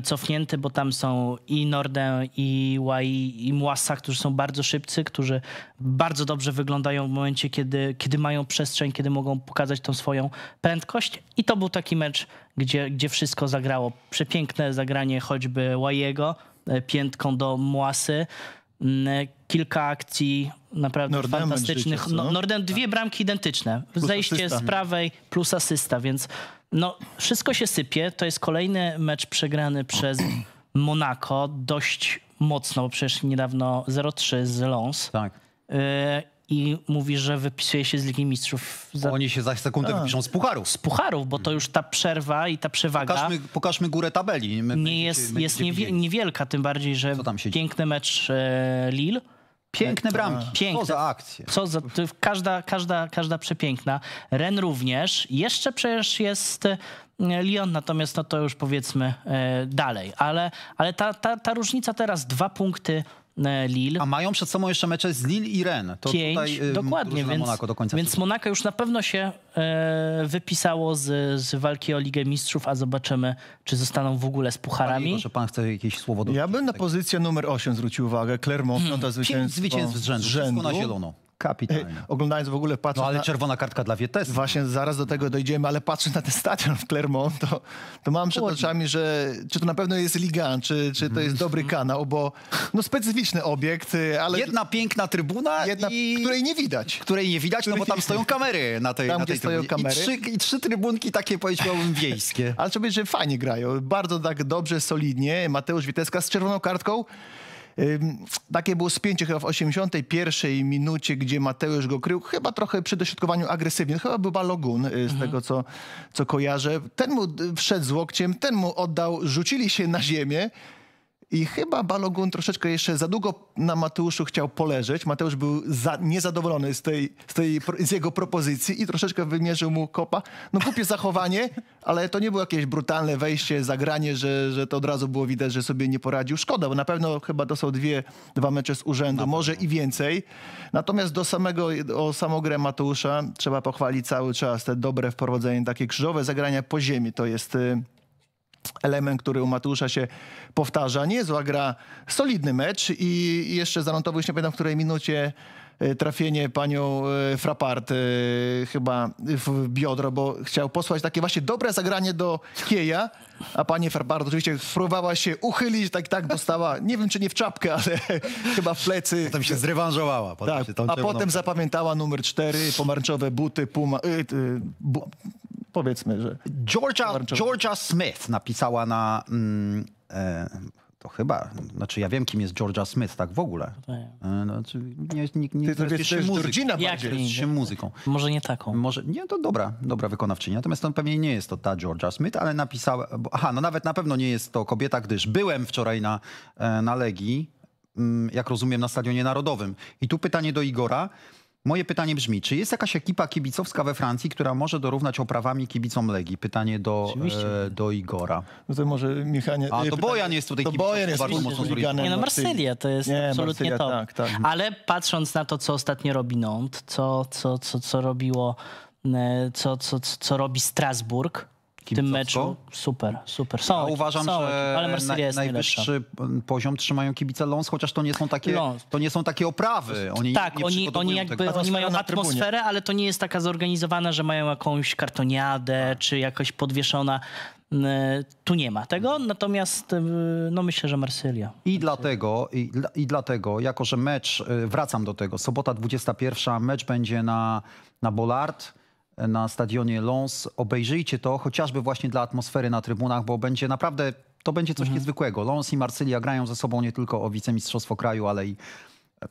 cofnięty, bo tam są i Nordę, i Łai, i Młasa, którzy są bardzo szybcy, którzy bardzo dobrze wyglądają w momencie, kiedy, kiedy mają przestrzeń, kiedy mogą pokazać tą swoją prędkość. I to był taki mecz, gdzie, gdzie wszystko zagrało. Przepiękne zagranie choćby Łajego e, piętką do Młasy, mm, e, kilka akcji naprawdę Nordem fantastycznych. Życie, no, Norden dwie tak. bramki identyczne. Plus Zejście asysta. z prawej plus asysta, więc no, wszystko się sypie. To jest kolejny mecz przegrany przez [clears throat] Monaco dość mocno, bo przecież niedawno 0-3 z Lons. Tak. Y i mówi, że wypisuje się z Ligi Mistrzów. Za... Oni się za sekundę wypiszą z pucharów. Z pucharów, bo to już ta przerwa i ta przewaga. Pokażmy, pokażmy górę tabeli. My, nie jest, jest niewielka, tym bardziej, że piękny mecz e, Lille Piękne tak. bramki. Piękne. Co za akcje. Co za, każda, każda, każda przepiękna. Ren również. Jeszcze przecież jest e, Lyon, natomiast no to już powiedzmy e, dalej. Ale, ale ta, ta, ta różnica teraz dwa punkty E, Lille. A mają przed sobą jeszcze mecze z Lille i Ren. To Pięć, tutaj, e, dokładnie, więc, Monako, do końca więc Monako już na pewno się e, wypisało z, z walki o Ligę Mistrzów, a zobaczymy, czy zostaną w ogóle z pucharami. Panie, że pan chce jakieś słowo do Ja bym na tak. pozycję numer 8 zwrócił uwagę. Clermont, hmm. zwycięstwo, zwycięstwo z rzędu. Z rzędu. na zielono. Oglądając w ogóle, patrząc... No ale na... czerwona kartka dla Wietesa. Właśnie zaraz do tego dojdziemy, ale patrząc na ten stadion w Clermont, to, to mam przed oczami, że czy to na pewno jest Ligan, czy, czy to jest dobry mhm. kanał, bo no specyficzny obiekt, y, ale... Jedna piękna trybuna Jedna, i... Której nie widać. Której nie widać, no bo tam stoją kamery na tej, tam, na tej stoją kamery. I trzy, I trzy trybunki takie, powiedziałbym, wiejskie. ale trzeba powiedzieć, że fajnie grają. Bardzo tak dobrze, solidnie. Mateusz Witeska z czerwoną kartką. Takie było spięcie chyba w 81 minucie, gdzie Mateusz go krył, chyba trochę przy dośrodkowaniu agresywnie. No chyba był Balogun, y, z mhm. tego co, co kojarzę. Ten mu y, wszedł z łokciem, ten mu oddał, rzucili się na ziemię i chyba Balogun troszeczkę jeszcze za długo na Mateuszu chciał poleżeć. Mateusz był za, niezadowolony z, tej, z, tej, z jego propozycji i troszeczkę wymierzył mu kopa. No głupie [laughs] zachowanie, ale to nie było jakieś brutalne wejście, zagranie, że, że to od razu było widać, że sobie nie poradził. Szkoda, bo na pewno chyba dostał dwie, dwa mecze z urzędu, może i więcej. Natomiast do samego, o samą grę Mateusza trzeba pochwalić cały czas te dobre wprowadzenie, takie krzyżowe zagrania po ziemi. To jest... Y element, który u Mateusza się powtarza. Niezła gra, solidny mecz i jeszcze zanotował, już nie pamiętam w której minucie, e, trafienie panią e, Frapart e, chyba w biodro, bo chciał posłać takie właśnie dobre zagranie do kieja, a pani Frapart oczywiście spróbowała się uchylić, tak tak dostała, nie wiem czy nie w czapkę, ale [laughs] chyba w plecy. Potem się zrewanżowała. Potem tak, się a potem zapamiętała numer cztery, pomarańczowe buty, puma, y, y, bu, powiedzmy, że... Georgia, Georgia Smith napisała na... Mm, e, to chyba, znaczy ja wiem, kim jest Georgia Smith, tak w ogóle. No e, no, znaczy, nie, nie, nie, Ty to jest też Georgina Jest się muzyką. Może nie taką. Może, nie, to dobra, dobra wykonawczyni. Natomiast to pewnie nie jest to ta Georgia Smith, ale napisała, bo, aha, no nawet na pewno nie jest to kobieta, gdyż byłem wczoraj na, e, na Legii, mm, jak rozumiem, na Stadionie Narodowym. I tu pytanie do Igora. Moje pytanie brzmi, czy jest jakaś ekipa kibicowska we Francji, która może dorównać oprawami kibicom Legii? Pytanie do, e, do Igora. No to może Michanie... A, to e, Bojan jest tutaj to Bojan jest bardzo mocno Nie no, Marsylia to jest nie, absolutnie to. Tak, tak. Ale patrząc na to, co ostatnio robi Nantes, co, co, co, co robiło... E, co, co, co robi Strasburg, tym meczu. Super, super. Są, ja uważam, są, że ale jest najwyższy najlepsza. poziom trzymają kibice Lons, chociaż to nie są takie, to nie są takie oprawy. Oni tak, nie, nie oni, oni, jakby, tego. oni mają atmosferę, ale to nie jest taka zorganizowana, że mają jakąś kartoniadę tak. czy jakoś podwieszona. Tu nie ma tego, mhm. natomiast y, no myślę, że Marsylia. I dlatego, i, i dlatego, jako że mecz, y, wracam do tego, sobota 21, mecz będzie na, na Bollard na stadionie Lons. Obejrzyjcie to, chociażby właśnie dla atmosfery na trybunach, bo będzie naprawdę, to będzie coś mhm. niezwykłego. Lons i Marsylia grają ze sobą nie tylko o wicemistrzostwo kraju, ale i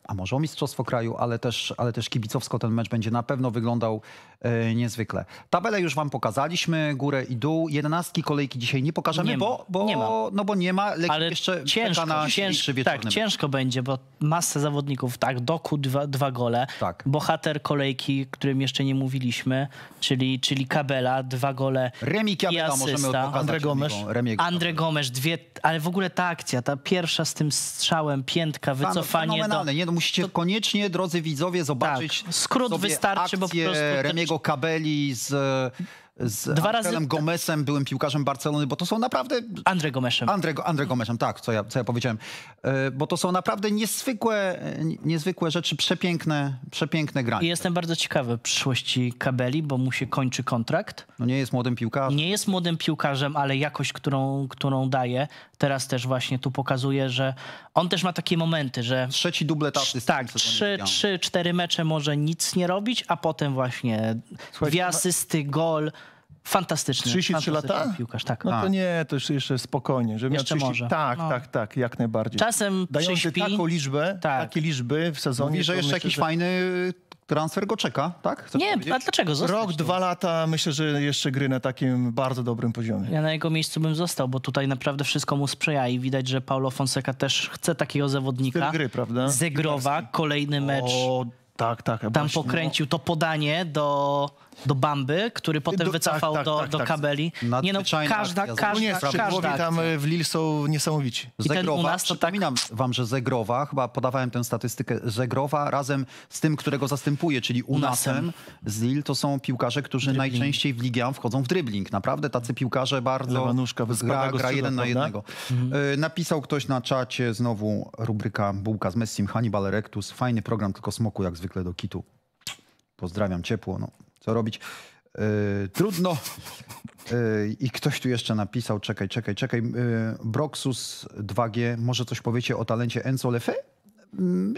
a może o Mistrzostwo Kraju, ale też, ale też kibicowsko ten mecz będzie na pewno wyglądał E, niezwykle. Tabelę już wam pokazaliśmy, górę i dół. Jedenastki kolejki dzisiaj nie pokażemy, nie bo, bo, nie ma. No bo nie ma, Lek Ale jeszcze ciężko, na cięż, Tak, ciężko będzie, bo masę zawodników, tak, Doku dwa, dwa gole, tak. bohater kolejki, którym jeszcze nie mówiliśmy, czyli, czyli Kabela, dwa gole Remi Kabela i asysta. Andre Gomes. Andre Gomes, dwie, ale w ogóle ta akcja, ta pierwsza z tym strzałem, piętka, wycofanie. Fenomenalne, do, nie? No musicie to, koniecznie, drodzy widzowie, zobaczyć. Tak, skrót wystarczy, bo po prostu te jego kabeli z z Dwa razy... Gomesem, byłym piłkarzem Barcelony, bo to są naprawdę... Andre Gomeszem. Andre, André Gomeszem, tak, co ja, co ja powiedziałem. E, bo to są naprawdę niezwykłe, e, niezwykłe rzeczy, przepiękne, przepiękne granie. Jestem bardzo ciekawy przyszłości Kabeli, bo mu się kończy kontrakt. No nie jest młodym piłkarzem. Nie jest młodym piłkarzem, ale jakość, którą, którą daje, teraz też właśnie tu pokazuje, że on też ma takie momenty, że... Trzeci dublet asystent. Tak, trzy, trzy, cztery mecze może nic nie robić, a potem właśnie Słuchaj, dwie asysty, gol... Fantastyczny. 33 lata? Piłkarz, tak. No to tak. nie, to jeszcze spokojnie. Żeby jeszcze 30... może. Tak, no. tak, tak, jak najbardziej. Czasem dają przyśpi. taką liczbę, tak. takie liczby w sezonie. Mówi, że jeszcze myślę, jakiś że... fajny y, transfer go czeka, tak? Chcesz nie, powiedzieć? a dlaczego? Zostać Rok, tu. dwa lata, myślę, że jeszcze gry na takim bardzo dobrym poziomie. Ja na jego miejscu bym został, bo tutaj naprawdę wszystko mu sprzyja i widać, że Paulo Fonseca też chce takiego zawodnika. Styl gry, prawda? Zegrowa, kolejny mecz. O, tak, tak. Tam właśnie, no. pokręcił no. to podanie do do Bamby, który potem do, wycofał tak, tak, do, tak, do tak, kabeli. Nie no, każda, akcja, każda, nie, każda, tam y, w Lille są niesamowici. Zegrowa, nas tak- przypominam wam, że Zegrowa, chyba podawałem tę statystykę, Zegrowa razem z tym, którego zastępuje, czyli Unasem z Lille, to są piłkarze, którzy dribbling. najczęściej w Ligę wchodzą w dribbling. Naprawdę tacy piłkarze bardzo gra, gra jeden na jednego. Mhm. Y, napisał ktoś na czacie znowu rubryka bułka z Messim, Hannibal Erectus. Fajny program, tylko smoku jak zwykle do kitu. Pozdrawiam ciepło. No co robić. Yy, trudno. Yy, I ktoś tu jeszcze napisał, czekaj, czekaj, czekaj. Yy, Broxus 2G, może coś powiecie o talencie Enzo Lefe? Yy,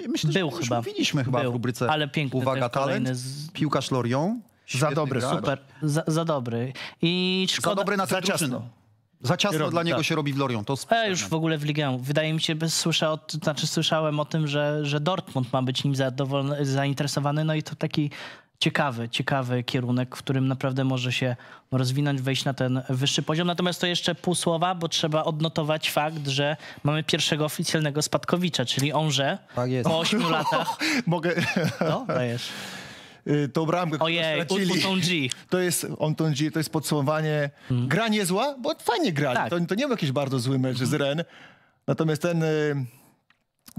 myślę, Był że chyba. mówiliśmy chyba Był, w rubryce ale piękny Uwaga, talent, z... piłkarz Lorią. Za dobry, gracz. super. Za, za, dobry. I szkoda... Za dobry na tę drużynę. Za ciasno robi, dla niego tak. się robi w Lorią. To e, już w ogóle w Ligę. Wydaje mi się, słysza od, znaczy słyszałem o tym, że, że Dortmund ma być nim zainteresowany. No i to taki ciekawy, ciekawy kierunek, w którym naprawdę może się rozwinąć, wejść na ten wyższy poziom. Natomiast to jeszcze pół słowa, bo trzeba odnotować fakt, że mamy pierwszego oficjalnego spadkowicza, czyli onże tak jest. po 8 [laughs] latach. Mogę. No, dajesz y, To bramkę, Ojej, którą stracili. To jest, on to G, to jest podsumowanie. Hmm. Gra niezła, bo fajnie gra. Tak. To, to nie był jakiś bardzo zły mecz z Ren. Natomiast ten y,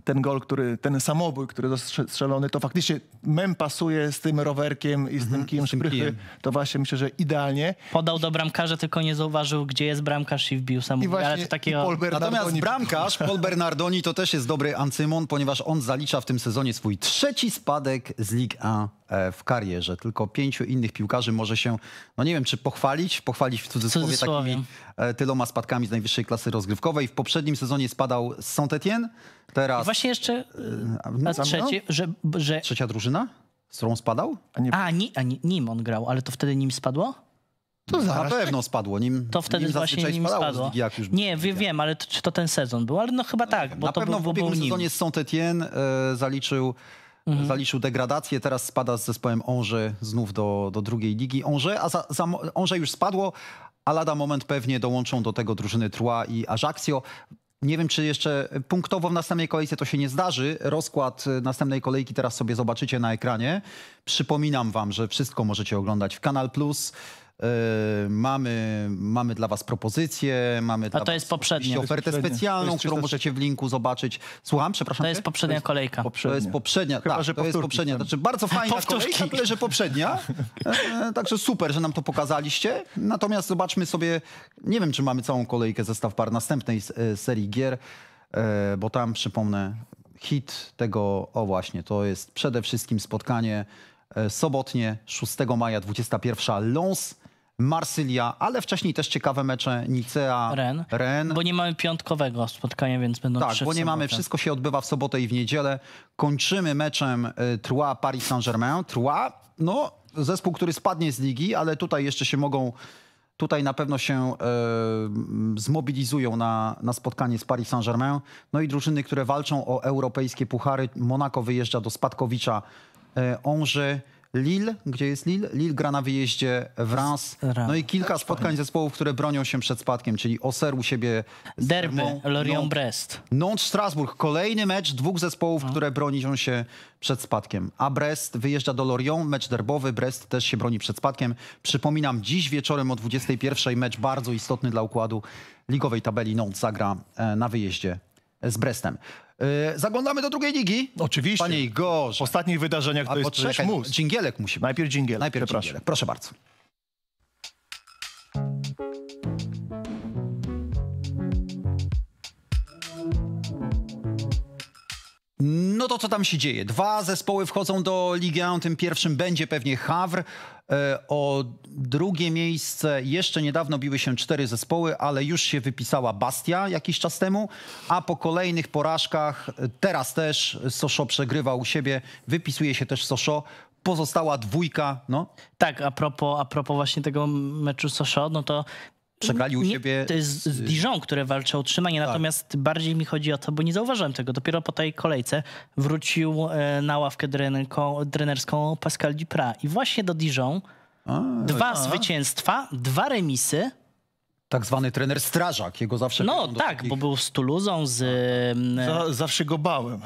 ten gol, który, ten samobój, który został strzelony, to faktycznie mem pasuje z tym rowerkiem i z tym mhm, kijem szprychy. To właśnie myślę, że idealnie. Podał do bramkarza, tylko nie zauważył, gdzie jest bramkarz i wbił samobój. I właśnie, takiego... i Paul Natomiast bramkarz [laughs] Paul Bernardoni to też jest dobry ancymon, ponieważ on zalicza w tym sezonie swój trzeci spadek z Ligue 1 w karierze. Tylko pięciu innych piłkarzy może się, no nie wiem, czy pochwalić, pochwalić w cudzysłowie, cudzysłowie. takimi e, tyloma spadkami z najwyższej klasy rozgrywkowej. W poprzednim sezonie spadał z Saint-Étienne, Teraz. I właśnie jeszcze y, no, trzecie, że, że... Trzecia drużyna? Z którą spadał? A, nie... a, ni, a ni, nim on grał, ale to wtedy nim spadło? To no, zaraz. Na pewno spadło nim. To wtedy nim właśnie nim spadło. nie, wiem, ale to, czy to ten sezon był? Ale no chyba tak, bo Na to pewno był, w ubiegłym był sezonie nim. z Saint-Etienne y, zaliczył, mhm. zaliczył degradację, teraz spada z zespołem Onże znów do, do drugiej ligi. Onże, a za, za, Onże już spadło, a lada moment pewnie dołączą do tego drużyny Trua i Ajaccio. Nie wiem, czy jeszcze punktowo w następnej kolejce to się nie zdarzy. Rozkład y, następnej kolejki teraz sobie zobaczycie na ekranie. Przypominam wam, że wszystko możecie oglądać w Kanal Plus. Yy, mamy, mamy dla was propozycję, mamy A to jest ofertę specjalną, którą możecie w linku zobaczyć. Słucham, przepraszam. To jest poprzednia to jest, kolejka. Poprzednia. To jest poprzednia, tak, Chyba, tak, że to jest poprzednia. Znaczy bardzo fajna powtórki. kolejka, tyle że poprzednia. E, także super, że nam to pokazaliście. Natomiast zobaczmy sobie, nie wiem czy mamy całą kolejkę zestaw par następnej e, serii gier, e, bo tam przypomnę hit tego, o właśnie, to jest przede wszystkim spotkanie sobotnie 6 maja 21 Lons Marsylia, ale wcześniej też ciekawe mecze Nicea, Ren. Ren. Bo nie mamy piątkowego spotkania, więc będą Tak, bo nie mamy, wszystko się odbywa w sobotę i w niedzielę. Kończymy meczem y, Troyes Paris Saint-Germain. Troyes, no zespół, który spadnie z ligi, ale tutaj jeszcze się mogą, tutaj na pewno się y, zmobilizują na, na spotkanie z Paris Saint-Germain. No i drużyny, które walczą o europejskie puchary. Monako wyjeżdża do Spadkowicza, y, Onży. Lille, gdzie jest Lille? Lille gra na wyjeździe w Reims. No i kilka spotkań zespołów, które bronią się przed spadkiem, czyli Oser u siebie. Derby, Lorient-Brest. Nantes, Strasburg. Kolejny mecz dwóch zespołów, no. które bronią się przed spadkiem. A Brest wyjeżdża do Lorient, mecz derbowy. Brest też się broni przed spadkiem. Przypominam, dziś wieczorem o 21 mecz bardzo istotny dla układu ligowej tabeli. Nantes zagra e, na wyjeździe z Brestem. E, zaglądamy do drugiej ligi. Oczywiście. Panie Igorze. W ostatnich wydarzeniach to A jest poczekaj, mus. Dżingielek musi Najpierw dżingielek, Najpierw Dżingielek. Proszę bardzo. No to co tam się dzieje? Dwa zespoły wchodzą do Ligi 1. Tym pierwszym będzie pewnie Havre. E, o drugie miejsce jeszcze niedawno biły się cztery zespoły, ale już się wypisała Bastia jakiś czas temu, a po kolejnych porażkach e, teraz też Sosho przegrywa u siebie, wypisuje się też Sosho. pozostała dwójka, no. Tak, a propos, a propos właśnie tego meczu Sosho. no to przegrali u nie, siebie. To jest z y, Dijon, które walczy o utrzymanie, tak. natomiast bardziej mi chodzi o to, bo nie zauważyłem tego. Dopiero po tej kolejce wrócił e, na ławkę drenerką, drenerską Pascal Dupra i właśnie do Dijon a, dwa a. zwycięstwa, dwa remisy. Tak zwany trener strażak, jego zawsze... No tak, takich... bo był z Tuluzą, z... Tak, tak. Za, zawsze go bałem.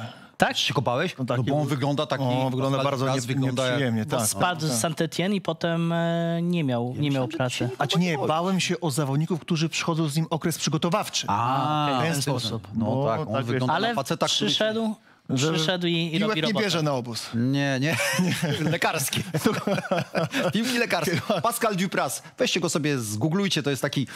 Tak? Czy się kopałeś? No, tak, no bo on wygląda tak. On wygląda bardzo nie, wygląda nieprzyjemnie. Tak, tak. No, spadł tak. z Saint-Etienne i potem e, nie miał, nie miał pracy. A czy nie, bałem się o zawodników, którzy przychodzą z nim okres przygotowawczy. A, ten sposób. No tak, on wygląda na faceta, przyszedł... Który że Przyszedł i, i robi robotę. nie bierze na obóz. Nie, nie. [laughs] [laughs] Lekarski. [laughs] Piłki lekarskie. Pascal Dupras. Weźcie go sobie, zgooglujcie. To jest taki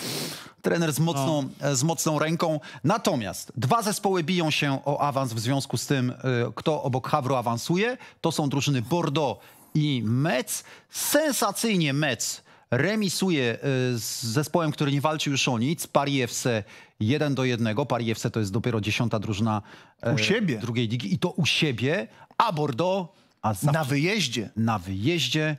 trener z mocną, no. e, z mocną ręką. Natomiast dwa zespoły biją się o awans w związku z tym, e, kto obok Havru awansuje. To są drużyny Bordeaux i Metz. Sensacyjnie Metz remisuje e, z zespołem, który nie walczy już o nic, Pari 1 do 1. Pari to jest dopiero dziesiąta drużyna e, u siebie. drugiej ligi i to u siebie, a Bordeaux a na wyjeździe. Na wyjeździe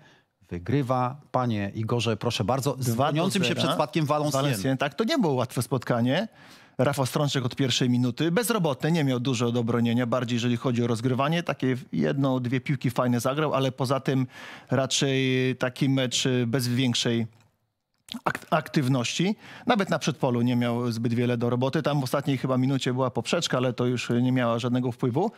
wygrywa. Panie Igorze, proszę bardzo, z broniącym się przed spadkiem Valencien. Valencien. Tak, to nie było łatwe spotkanie. Rafał Strączek od pierwszej minuty. Bezrobotny, nie miał dużo do bronienia, bardziej jeżeli chodzi o rozgrywanie. Takie jedno, dwie piłki fajne zagrał, ale poza tym raczej taki mecz bez większej aktywności. Nawet na przedpolu nie miał zbyt wiele do roboty. Tam w ostatniej chyba minucie była poprzeczka, ale to już nie miała żadnego wpływu.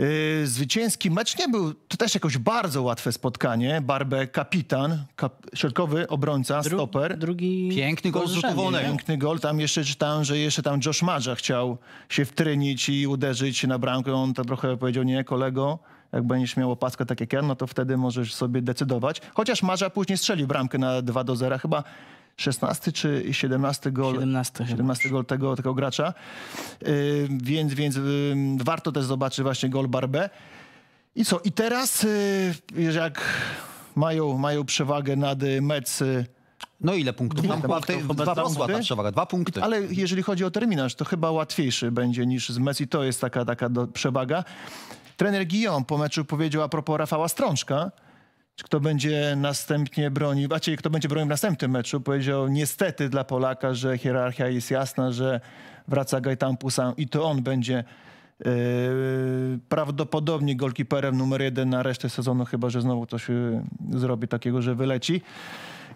Y, zwycięski mecz nie był, to też jakoś bardzo łatwe spotkanie. Barbę kapitan, kap, środkowy obrońca, Dru stoper. Drugi Piękny gol zrzutowanego. Piękny gol. Tam jeszcze czytałem, że jeszcze tam Josh Madża chciał się wtrynić i uderzyć na bramkę. On to trochę powiedział, nie kolego, jak będziesz miał opaskę tak jak ja, no to wtedy możesz sobie decydować. Chociaż Marza później strzelił bramkę na 2 do 0. Chyba 16 czy 17 gol. 17, 17 gol tego, tego gracza. Y, więc więc y, warto też zobaczyć właśnie gol Barbę. I co? I teraz, y, jak mają, mają przewagę nad Mets. No ile punktów? Dwa, dwa, punkty, dwa, posła ta przewaga, dwa punkty. Ale jeżeli chodzi o terminarz, to chyba łatwiejszy będzie niż z Mets i to jest taka, taka do, przewaga. Trener Guillaume po meczu powiedział a propos Rafała Strączka, kto będzie następnie bronił, a kto będzie bronił w następnym meczu, powiedział niestety dla Polaka, że hierarchia jest jasna, że wraca Gaetan Poussin i to on będzie yy, prawdopodobnie golkiperem numer jeden na resztę sezonu, chyba że znowu coś e, zrobi takiego, że wyleci.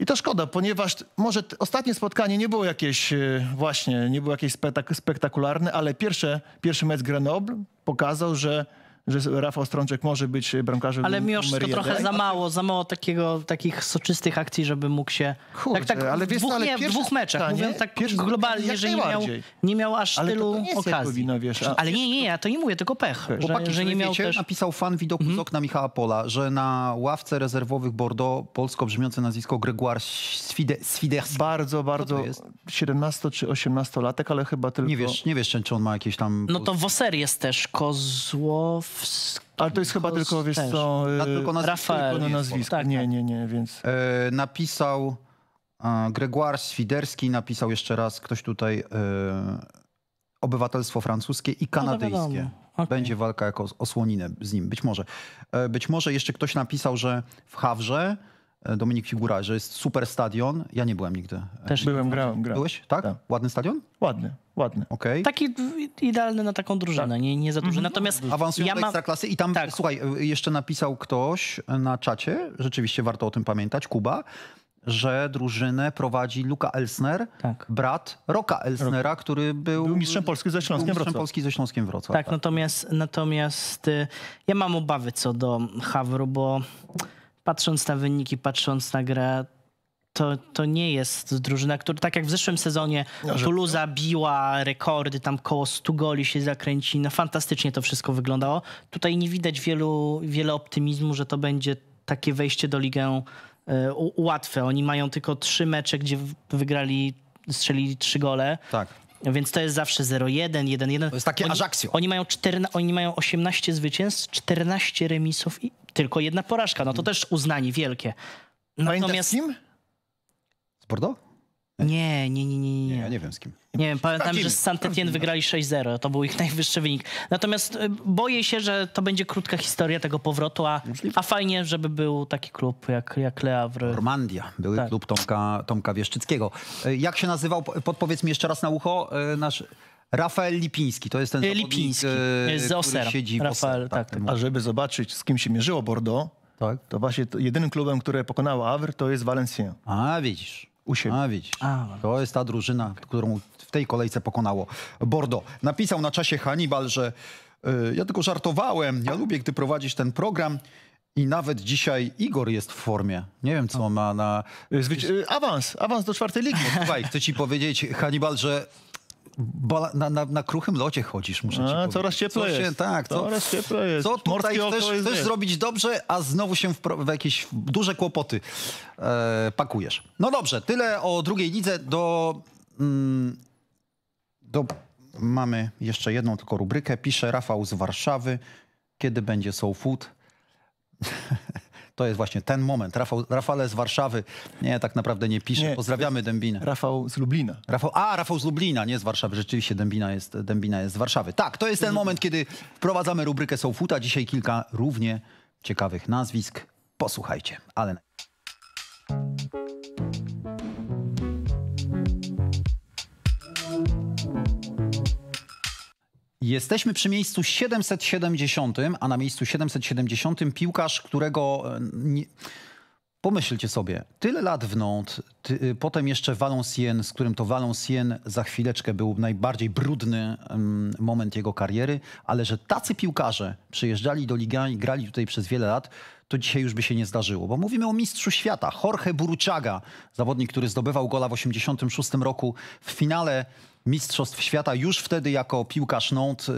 I to szkoda, ponieważ może ostatnie spotkanie nie było jakieś e, właśnie, nie było jakieś spektak spektakularne, ale pierwsze, pierwszy mecz Grenoble pokazał, że że Rafał Strączek może być e, bramkarzem Ale mimo wszystko trochę za mało, za mało takiego, takich soczystych akcji, żeby mógł się... Tak, Kurczę, tak, tak ale wiesz, dwóch, ale nie, w dwóch meczach, stanie, tak globalnie, że nie miał, nie miał aż ale tylu to okazji. wiesz, a... Ale nie, nie, ja to nie mówię, tylko pech, Chłopaki, że, że nie miał wiecie, też... napisał fan widoku mhm. z okna Michała Pola, że na ławce rezerwowych Bordeaux polsko brzmiące nazwisko Gregoire Swide, Swiderski. Bardzo, bardzo 17 czy 18 latek, ale chyba tylko... Nie wiesz, nie wiesz, czy on ma jakieś tam... No to Woser jest też, Kozłow... Ale to jest chyba tylko, wiesz też. co, y, tylko nazwisko, Rafael. tylko nazwisko. Tak, nie, tak. nie, nie, więc... E, napisał e, Gregoire napisał jeszcze raz ktoś tutaj e, obywatelstwo francuskie i no kanadyjskie. Będzie walka jako os- osłoninę z nim, być może. E, Być może jeszcze ktoś napisał, że w Hawrze E, Dominik Figura, że jest super stadion. Ja nie byłem nigdy. Też byłem, grałem, grałem. Byłeś? Tak? tak? Ładny stadion? Ładny, ładny. Okay. Taki idealny na taką drużynę, tak. nie, nie za duży. Mhm. Natomiast no, Awansują ja do Ekstraklasy i tam, tak. słuchaj, y, jeszcze napisał ktoś y, na czacie, rzeczywiście warto o tym pamiętać, Kuba, że drużynę prowadzi Luka Elsner, tak. brat Roka Elsnera, Rok. który był, był, mistrzem Polski ze Śląskiem mistrzem Wrocław. Polski ze Śląskiem Wrocław. Tak, tak, natomiast, natomiast y, ja mam obawy co do Hawru, bo patrząc na wyniki, patrząc na grę, to, to nie jest drużyna, która tak jak w zeszłym sezonie no, Toulouse biła rekordy, tam koło 100 goli się zakręci, no fantastycznie to wszystko wyglądało. Tutaj nie widać wielu, wiele optymizmu, że to będzie takie wejście do ligę y, łatwe. Oni mają tylko trzy mecze, gdzie wygrali, strzelili trzy gole. Tak. Więc to jest zawsze 0-1, 1-1. To jest takie oni, Ajaxio. Oni mają, czterna, oni mają 18 zwycięstw, 14 remisów i tylko jedna porażka. No to mm. też uznanie wielkie. No Natomiast... z kim? Z Bordeaux? Nie, nie, nie, nie. nie. Ja nie wiem z kim. Nie wiem, pamiętam, że z saint Etienne wygrali 6-0. To był ich najwyższy wynik. Natomiast y, boję się, że to będzie krótka historia tego powrotu, a, a fajnie, żeby był taki klub jak, jak Havre. Normandia, były tak. klub Tomka, Tomka Wieszczyckiego. Y, jak się nazywał, podpowiedz mi jeszcze raz na ucho, y, nasz... Rafael Lipiński, to jest ten e, Lipiński, e, e, z Oser. siedzi Rafael, tak, tak, tak. A żeby zobaczyć, z kim się mierzyło Bordeaux, tak. to właśnie to jedynym klubem, który pokonał Awr, to jest Valencien. A, widzisz. U siebie. A, widzisz. A, to jest ta drużyna, którą w tej kolejce pokonało Bordeaux. Napisał na czasie Hannibal, że ja tylko żartowałem, ja lubię, gdy prowadzisz ten program, i nawet dzisiaj Igor jest w formie. Nie wiem, co ma na... Zwyci... Awans, awans do czwartej ligi. No, słuchaj, [laughs] chcę ci powiedzieć, Hannibal, że na, na, na, kruchym locie chodzisz, muszę a, ci powiedzieć. Coraz cieplej jest. tak, co, coraz cieplej jest. Co tutaj też, chcesz, chcesz zrobić dobrze, a znowu się w, w jakieś duże kłopoty e, pakujesz. No dobrze, tyle o drugiej lidze. Do, mm, do, mamy jeszcze jedną tylko rubrykę. Pisze Rafał z Warszawy. Kiedy będzie Soul Food? [laughs] to jest właśnie ten moment. Rafał, Rafale z Warszawy, nie, tak naprawdę nie pisze. Nie, Pozdrawiamy Dębinę. Rafał z Lublina. Rafał, a, Rafał z Lublina, nie z Warszawy. Rzeczywiście Dębina jest, Dębina jest z Warszawy. Tak, to jest ten moment, kiedy wprowadzamy rubrykę Soul Dzisiaj kilka równie ciekawych nazwisk. Posłuchajcie, ale... Jesteśmy przy miejscu 770, a na miejscu 770 piłkarz, którego. E, nie... Pomyślcie sobie, tyle lat w ty, e, potem jeszcze Valenciennes, z którym to Valenciennes za chwileczkę był najbardziej brudny um, moment jego kariery, ale że tacy piłkarze przyjeżdżali do ligi i grali tutaj przez wiele lat, to dzisiaj już by się nie zdarzyło, bo mówimy o mistrzu świata, Jorge Buruchaga, zawodnik, który zdobywał gola w 86 roku w finale Mistrzostw Świata już wtedy jako piłkarz Nantes y,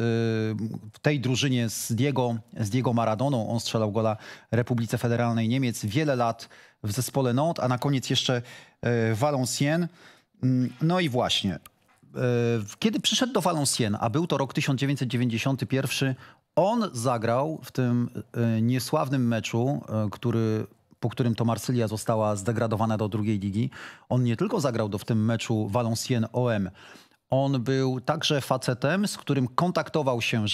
w tej drużynie z Diego, z Diego Maradoną. On strzelał gola Republice Federalnej Niemiec. Wiele lat w zespole Nantes, a na koniec jeszcze y, Valenciennes. Mm, no i właśnie, y, kiedy przyszedł do Valenciennes, a był to rok 1991, on zagrał w tym niesławnym meczu, który po którym to Marsylia została zdegradowana do drugiej ligi. On nie tylko zagrał do, w tym meczu Valenciennes OM, on był także facetem, z którym kontaktował się e,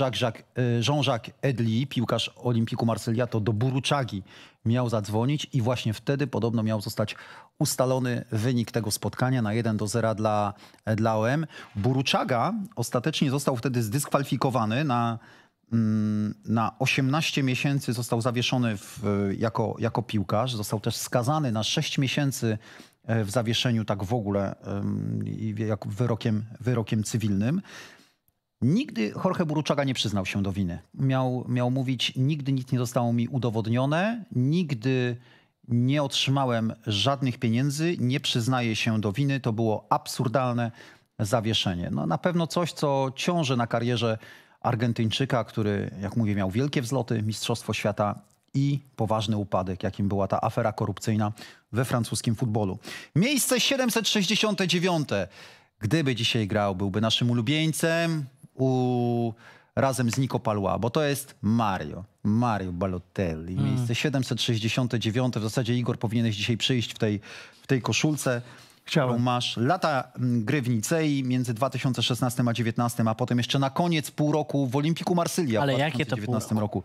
Jean-Jacques Edli, piłkarz Olimpiku to do Buruczagi miał zadzwonić i właśnie wtedy podobno miał zostać ustalony wynik tego spotkania na 1 do 0 dla, e, dla OM. Buruczaga ostatecznie został wtedy zdyskwalifikowany na mm, na 18 miesięcy został zawieszony w, e, jako, jako piłkarz. Został też skazany na 6 miesięcy E, w zawieszeniu tak w ogóle, jak wyrokiem, wyrokiem cywilnym. Nigdy Jorge Buruczaga nie przyznał się do winy. Miał, miał mówić, nigdy nic nie zostało mi udowodnione, nigdy nie otrzymałem żadnych pieniędzy, nie przyznaję się do winy. To było absurdalne zawieszenie. No, na pewno coś, co ciąży na karierze Argentyńczyka, który, jak mówię, miał wielkie wzloty, Mistrzostwo Świata i poważny upadek, jakim była ta afera korupcyjna, we francuskim futbolu. Miejsce 769. Gdyby dzisiaj grał, byłby naszym ulubieńcem u... razem z Nico Palua, bo to jest Mario. Mario Balotelli. Mm. Miejsce mm. 769. W zasadzie Igor powinieneś dzisiaj przyjść w tej, w tej koszulce. Chciałem. Masz lata mm, gry w Nicei między 2016 a 2019, a potem jeszcze na koniec pół roku w Olimpiku Marsylia Ale w jakie to pół roku? roku.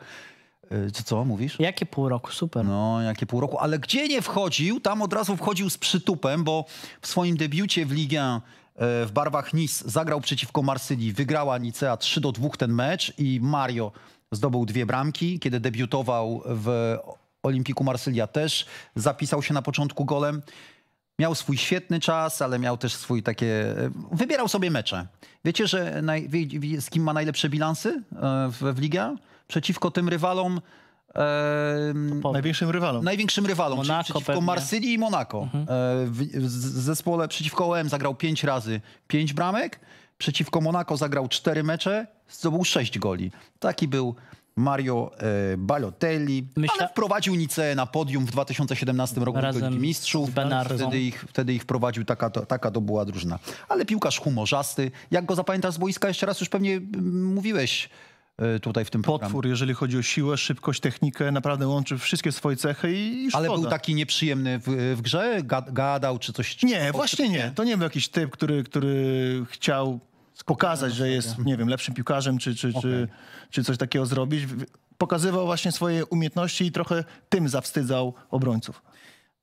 Y, co, co mówisz? Jakie pół roku, super. No, jakie pół roku, ale gdzie nie wchodził, tam od razu wchodził z przytupem, bo w swoim debiucie w ligi e, w barwach Nice zagrał przeciwko Marsylii, wygrała Nicea 3 do 2 ten mecz i Mario zdobył dwie bramki, kiedy debiutował w Olimpiku Marsylia też zapisał się na początku golem. Miał swój świetny czas, ale miał też swój takie. E, wybierał sobie mecze. Wiecie, że naj... z kim ma najlepsze bilansy e, w, w przeciwko tym rywalom. największym rywalom. Największym rywalom, przeciwko pewnie. Marsylii i Monako. Mhm. E, w, zespole przeciwko OM zagrał 5 razy 5 bramek, przeciwko Monako zagrał 4 mecze, zdobył 6 goli. Taki był Mario e, Balotelli, Myśla... ale wprowadził Nice na podium w 2017 roku Razem do Ligi Mistrzów. Wtedy ich, wtedy ich wprowadził, taka to, taka to była drużyna. Ale piłkarz humorzasty. Jak go zapamiętasz z boiska? Jeszcze raz już pewnie mówiłeś Y, tutaj w tym Potwór, jeżeli chodzi o siłę, szybkość, technikę, naprawdę łączy wszystkie swoje cechy i, Ale był taki nieprzyjemny w, w grze? gadał czy coś? Nie, właśnie nie. To nie był jakiś typ, który, który chciał pokazać, że no, jest, nie wiem, lepszym piłkarzem czy, czy, okay. czy, czy coś takiego zrobić. Pokazywał właśnie swoje umiejętności i trochę tym zawstydzał obrońców.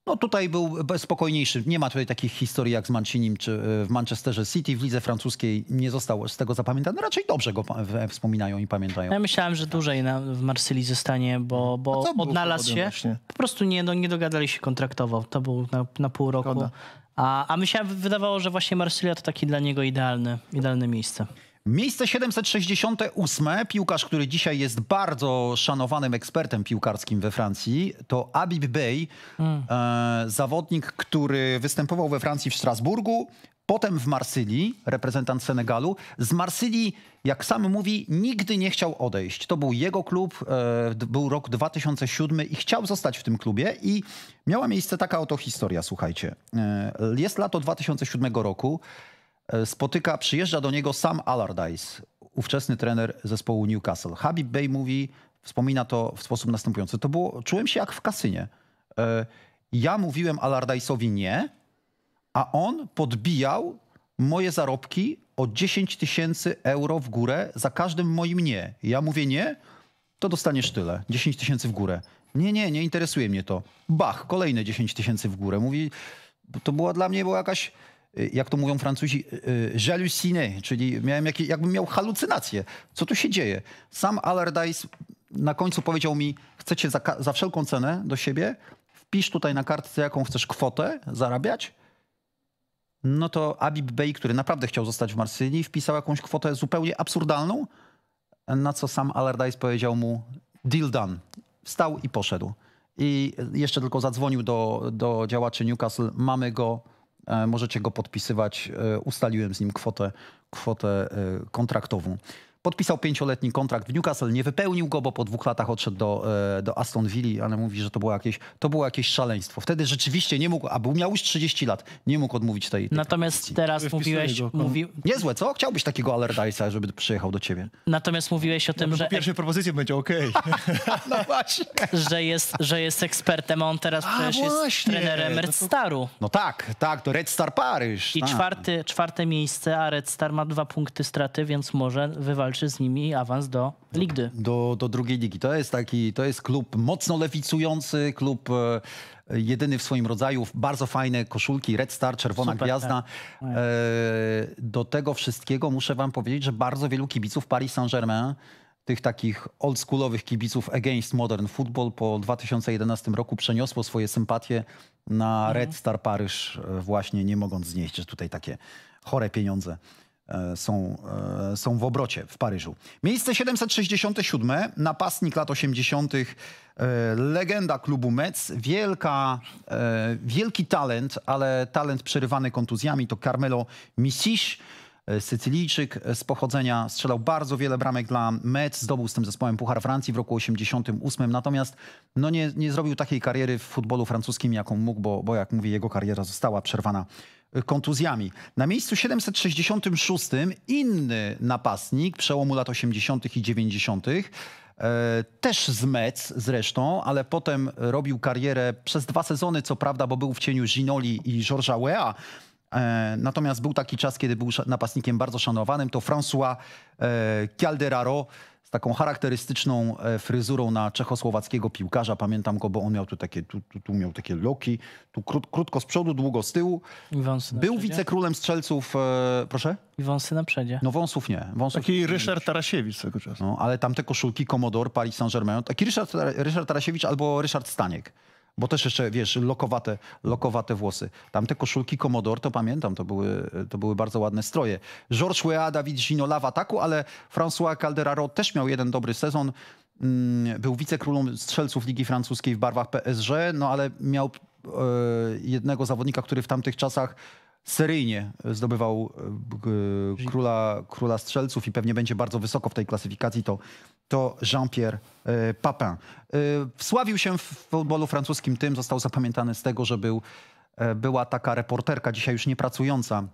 No tutaj był spokojniejszy. Nie ma tutaj takich historii jak z Mancinim czy e, w Manchesterze City. W lidze francuskiej nie został z tego zapamiętany. Raczej dobrze go wspominają i pamiętają. No, ja myślałem, że dłużej na, w Marsylii zostanie, bo, mhm. bo odnalazł się. Właśnie? Po prostu nie, no, nie dogadali się kontraktowo. To był na, na pół roku. A, a myślałem, wydawało, że właśnie Marsylia to taki dla niego idealny, idealne miejsce. Miejsce 768, piłkarz, który dzisiaj jest bardzo szanowanym ekspertem piłkarskim we Francji, to Abib Bey, mm. e, zawodnik, który występował we Francji w Strasburgu, potem w Marsylii, reprezentant Senegalu. Z Marsylii, jak sam mówi, nigdy nie chciał odejść. To był jego klub, e, był rok 2007 i chciał zostać w tym klubie i miała miejsce taka oto historia, słuchajcie. E, jest lato 2007 roku. E, spotyka, przyjeżdża do niego sam Allardyce, ówczesny trener zespołu Newcastle. Habib Bey mówi, wspomina to w sposób następujący. To było, czułem się jak w kasynie. E, ja mówiłem Allardyce'owi nie, a on podbijał moje zarobki o 10 tysięcy euro w górę za każdym moim nie. Ja mówię nie, to dostaniesz tyle, 10 tysięcy w górę. Nie, nie, nie interesuje mnie to. Bach, kolejne 10 tysięcy w górę. Mówi, to była dla mnie była jakaś Y, jak to mówią Francuzi, y, y, jalusiné, czyli miałem jakieś, jakbym miał halucynację. Co tu się dzieje? Sam Allardyce na końcu powiedział mi, chcecie za, za wszelką cenę do siebie, wpisz tutaj na kartce, jaką chcesz kwotę zarabiać, no to Abib Bey, który naprawdę chciał zostać w Marsylii, wpisał jakąś kwotę zupełnie absurdalną, na co sam Allardyce powiedział mu deal done. Wstał i poszedł. I jeszcze tylko zadzwonił do, do działaczy Newcastle, mamy go, E, możecie go podpisywać. E, ustaliłem z nim kwotę, kwotę e, kontraktową. Podpisał pięcioletni kontrakt w Newcastle, nie wypełnił go, bo po dwóch latach odszedł do, e, do Aston Villa, ale mówi, że to było, jakieś, to było jakieś szaleństwo. Wtedy rzeczywiście nie mógł, a był, miał już 30 lat, nie mógł odmówić tej, tej Natomiast teraz mówiłeś... mówi... Niezłe, co? Chciałbyś takiego Allardyce'a, żeby przyjechał do ciebie. Natomiast mówiłeś o tym, no, że... pierwsze propozycje będzie ok, [laughs] no właśnie. że, jest, że jest ekspertem, a on teraz a, przecież jest trenerem no Red Staru. No tak, tak, to Red Star Paryż. I tak. czwarte, czwarte miejsce, a Red Star ma dwa punkty straty, więc może wywalczyć walczy z nimi awans do Ligdy. Do, do drugiej ligi. To jest taki, to jest klub mocno lewicujący, klub e, jedyny w swoim rodzaju, bardzo fajne koszulki, Red Star, czerwona Super, gwiazda. Tak. No e, do tego wszystkiego muszę wam powiedzieć, że bardzo wielu kibiców Paris Saint-Germain tych takich oldschoolowych kibiców against modern football po 2011 roku przeniosło swoje sympatie na mhm. Red Star Paryż e, właśnie nie mogąc znieść, że tutaj takie chore pieniądze E, są, e, są w obrocie w Paryżu. Miejsce 767, napastnik lat 80., e, legenda klubu Metz, wielka, wielki talent, ale talent przerywany kontuzjami to Carmelo Misisz. E, Sycylijczyk e, z pochodzenia, strzelał bardzo wiele bramek dla Metz, zdobył z tym zespołem Puchar Francji w roku 88, natomiast no nie, nie zrobił takiej kariery w futbolu francuskim, jaką mógł, bo, bo jak mówię, jego kariera została przerwana e, kontuzjami. Na miejscu 766 inny napastnik przełomu lat 80. i 90. Też z Metz zresztą, ale potem robił karierę przez dwa sezony, co prawda, bo był w cieniu Ginoli i Georgesa Weah, E, natomiast był taki czas, kiedy był napastnikiem bardzo szanowanym, to François e, Calderaro z taką charakterystyczną e, fryzurą na czechosłowackiego piłkarza. Pamiętam go, bo on miał tu takie, tu, tu, tu miał takie loki, tu krót, krótko z przodu, długo z tyłu. Był wicekrólem strzelców, e, proszę? I wąsy na przedzie. No wąsów nie. Wąsów taki nie Ryszard nie Tarasiewicz tego czasu. No, ale tamte koszulki Commodore, Paris Saint-Germain. Taki Ryszard, Ryszard Tarasiewicz albo Ryszard Staniek. Bo też jeszcze, wiesz, lokowate, lokowate włosy. Tamte koszulki Commodore, to pamiętam, to były, to były bardzo ładne stroje. Georges Weah, David Ginola w ataku, ale François Calderaro też miał jeden dobry sezon. Mm, był wicekrólą strzelców Ligi Francuskiej w barwach PSG, no ale miał e, jednego zawodnika, który w tamtych czasach seryjnie zdobywał e, króla, króla strzelców i pewnie będzie bardzo wysoko w tej klasyfikacji, to, to Jean-Pierre e, Papin. E, wsławił się w futbolu francuskim tym, został zapamiętany z tego, że był, była taka reporterka, dzisiaj już nie pracująca,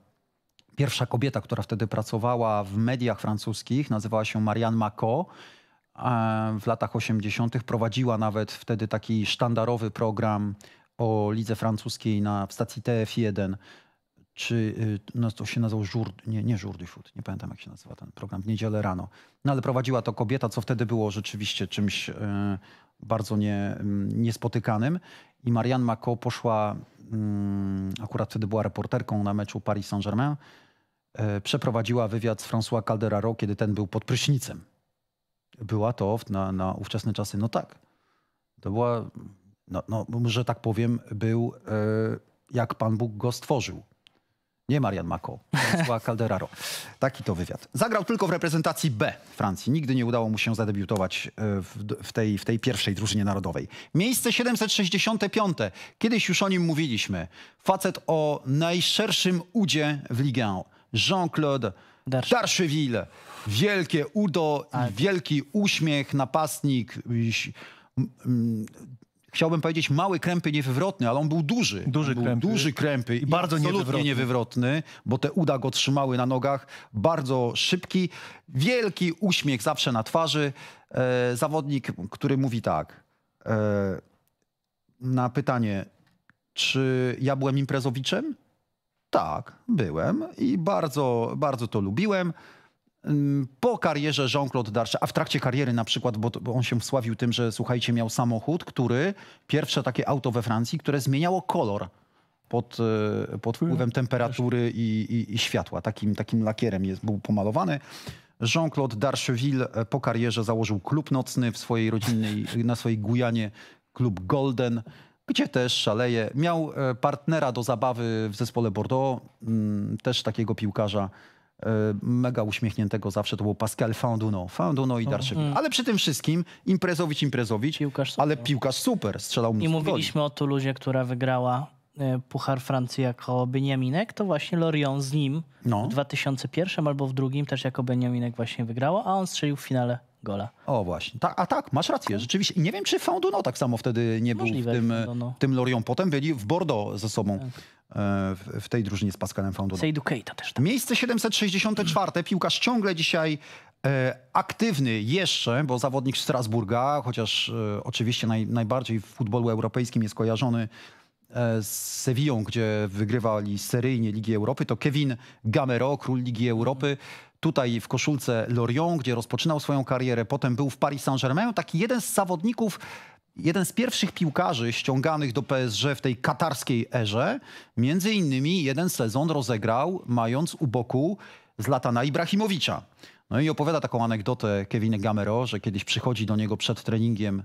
pierwsza kobieta, która wtedy pracowała w mediach francuskich, nazywała się Marianne Macot w latach 80. prowadziła nawet wtedy taki sztandarowy program o lidze francuskiej na w stacji TF1 czy y, no to się nazywał żur, nie, nie Żurdy Food, nie pamiętam jak się nazywa ten program, w niedzielę rano. No ale prowadziła to kobieta, co wtedy było rzeczywiście czymś y, bardzo nie, mm, niespotykanym. I Marianne Mako poszła, mm, akurat wtedy była reporterką na meczu Paris Saint-Germain, y, przeprowadziła wywiad z François Calderaro, kiedy ten był pod prysznicem. Była to na, na ówczesne czasy, no tak. To była, no, no że tak powiem, był jak Pan Bóg go stworzył nie Marian Mako, François [laughs] Calderaro. Taki to wywiad. Zagrał tylko w reprezentacji B Francji. Nigdy nie udało mu się zadebiutować e, w, w, tej, w tej pierwszej drużynie narodowej. Miejsce 765. Kiedyś już o nim mówiliśmy. Facet o najszerszym udzie w Ligue 1. Jean-Claude Darcheville. Wielkie udo i tak. wielki uśmiech, napastnik chciałbym powiedzieć, mały krępy niewywrotny, ale on był duży. Duży był krępy. Duży krępy i, i bardzo niewywrotny. niewywrotny, bo te uda go trzymały na nogach. Bardzo szybki, wielki uśmiech zawsze na twarzy. E, zawodnik, który mówi tak, e, na pytanie, czy ja byłem imprezowiczem? Tak, byłem i bardzo, bardzo to lubiłem po karierze Jean-Claude Darche, a w trakcie kariery na przykład, bo, bo, on się wsławił tym, że słuchajcie, miał samochód, który, pierwsze takie auto we Francji, które zmieniało kolor pod, y, pod hmm, wpływem temperatury i, i, i światła. Takim, takim lakierem jest, był pomalowany. Jean-Claude Darcheville e, po karierze założył klub nocny w swojej rodzinnej, [laughs] na swojej Gujanie, klub Golden, gdzie też szaleje. Miał e, partnera do zabawy w zespole Bordeaux, mm, też takiego piłkarza E, mega uśmiechniętego zawsze to było Pascal Fanduno. Fanduno i Darczyk. Mm. Ale przy tym wszystkim imprezowicz, imprezowicz, piłkarz ale piłkarz super, strzelał mi I mówiliśmy o Tuluzie, która wygrała e, Puchar Francji jako Beniaminek, to właśnie Lorient z nim no. w 2001 albo w drugim też jako Beniaminek właśnie wygrała, a on strzelił w finale gola. O właśnie. Ta, a tak, masz rację, rzeczywiście. I nie wiem, czy Founduno tak samo wtedy nie Możliwe, był w tym, Founduno. tym Potem byli w Bordeaux ze sobą tak. E, w, w, tej drużynie z Pascalem Founduno. Seidu Keita też tam. Miejsce 764. Piłkarz ciągle dzisiaj e, aktywny jeszcze, bo zawodnik Strasburga, chociaż e, oczywiście naj, najbardziej w futbolu europejskim jest kojarzony e, z Sewillą, gdzie wygrywali seryjnie Ligi Europy, to Kevin Gamero, król Ligi Europy tutaj w koszulce Lorient, gdzie rozpoczynał swoją karierę, potem był w Paris Saint-Germain. Taki jeden z zawodników, jeden z pierwszych piłkarzy ściąganych do PSG w tej katarskiej erze. Między innymi jeden sezon rozegrał, mając u boku Zlatana Ibrahimowicza. No i opowiada taką anegdotę Kevin Gamero, że kiedyś przychodzi do niego przed treningiem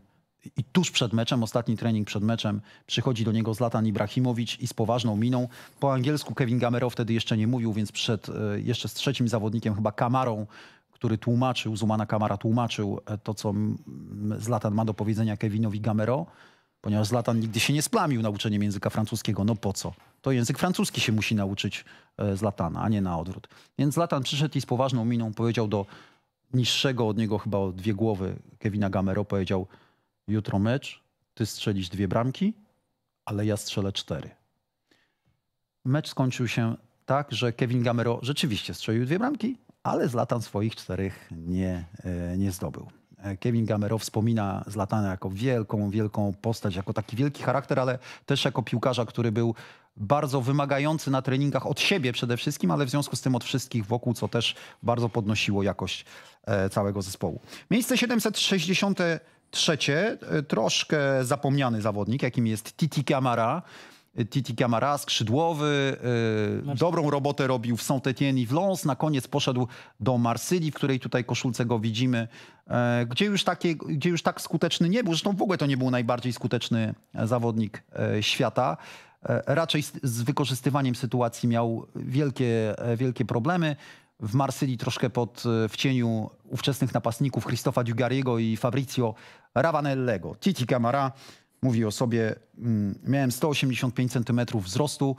i tuż przed meczem, ostatni trening przed meczem, przychodzi do niego Zlatan Ibrahimowicz i z poważną miną. Po angielsku Kevin Gamero wtedy jeszcze nie mówił, więc przed e, jeszcze z trzecim zawodnikiem, chyba Kamarą, który tłumaczył, Zumana Kamara tłumaczył e, to, co Zlatan ma do powiedzenia Kevinowi Gamero, ponieważ Zlatan nigdy się nie splamił nauczeniem języka francuskiego. No po co? To język francuski się musi nauczyć e, Zlatana, a nie na odwrót. Więc Zlatan przyszedł i z poważną miną powiedział do niższego od niego chyba o dwie głowy Kevina Gamero, powiedział – jutro mecz, ty strzelisz dwie bramki, ale ja strzelę cztery. Mecz skończył się tak, że Kevin Gamero rzeczywiście strzelił dwie bramki, ale Zlatan swoich czterech nie, e, nie zdobył. E, Kevin Gamero wspomina Zlatana jako wielką, wielką postać, jako taki wielki charakter, ale też jako piłkarza, który był bardzo wymagający na treningach od siebie przede wszystkim, ale w związku z tym od wszystkich wokół, co też bardzo podnosiło jakość e, całego zespołu. Miejsce 760 Trzecie, e, troszkę zapomniany zawodnik, jakim jest Titi Kamara. E, Titi Kamara, skrzydłowy, e, dobrą robotę robił w Saint-Étienne i w Lens. Na koniec poszedł do Marsylii, w której tutaj koszulce go widzimy, gdzie, już takie, gdzie już tak skuteczny nie był. Zresztą w ogóle to nie był najbardziej skuteczny zawodnik świata. Raczej z, z wykorzystywaniem sytuacji miał wielkie, wielkie problemy w Marsylii troszkę pod, e, w cieniu ówczesnych napastników Christofa Dugariego i Fabrizio Ravanellego. Titi Camara mówi o sobie, mm, miałem 185 cm wzrostu,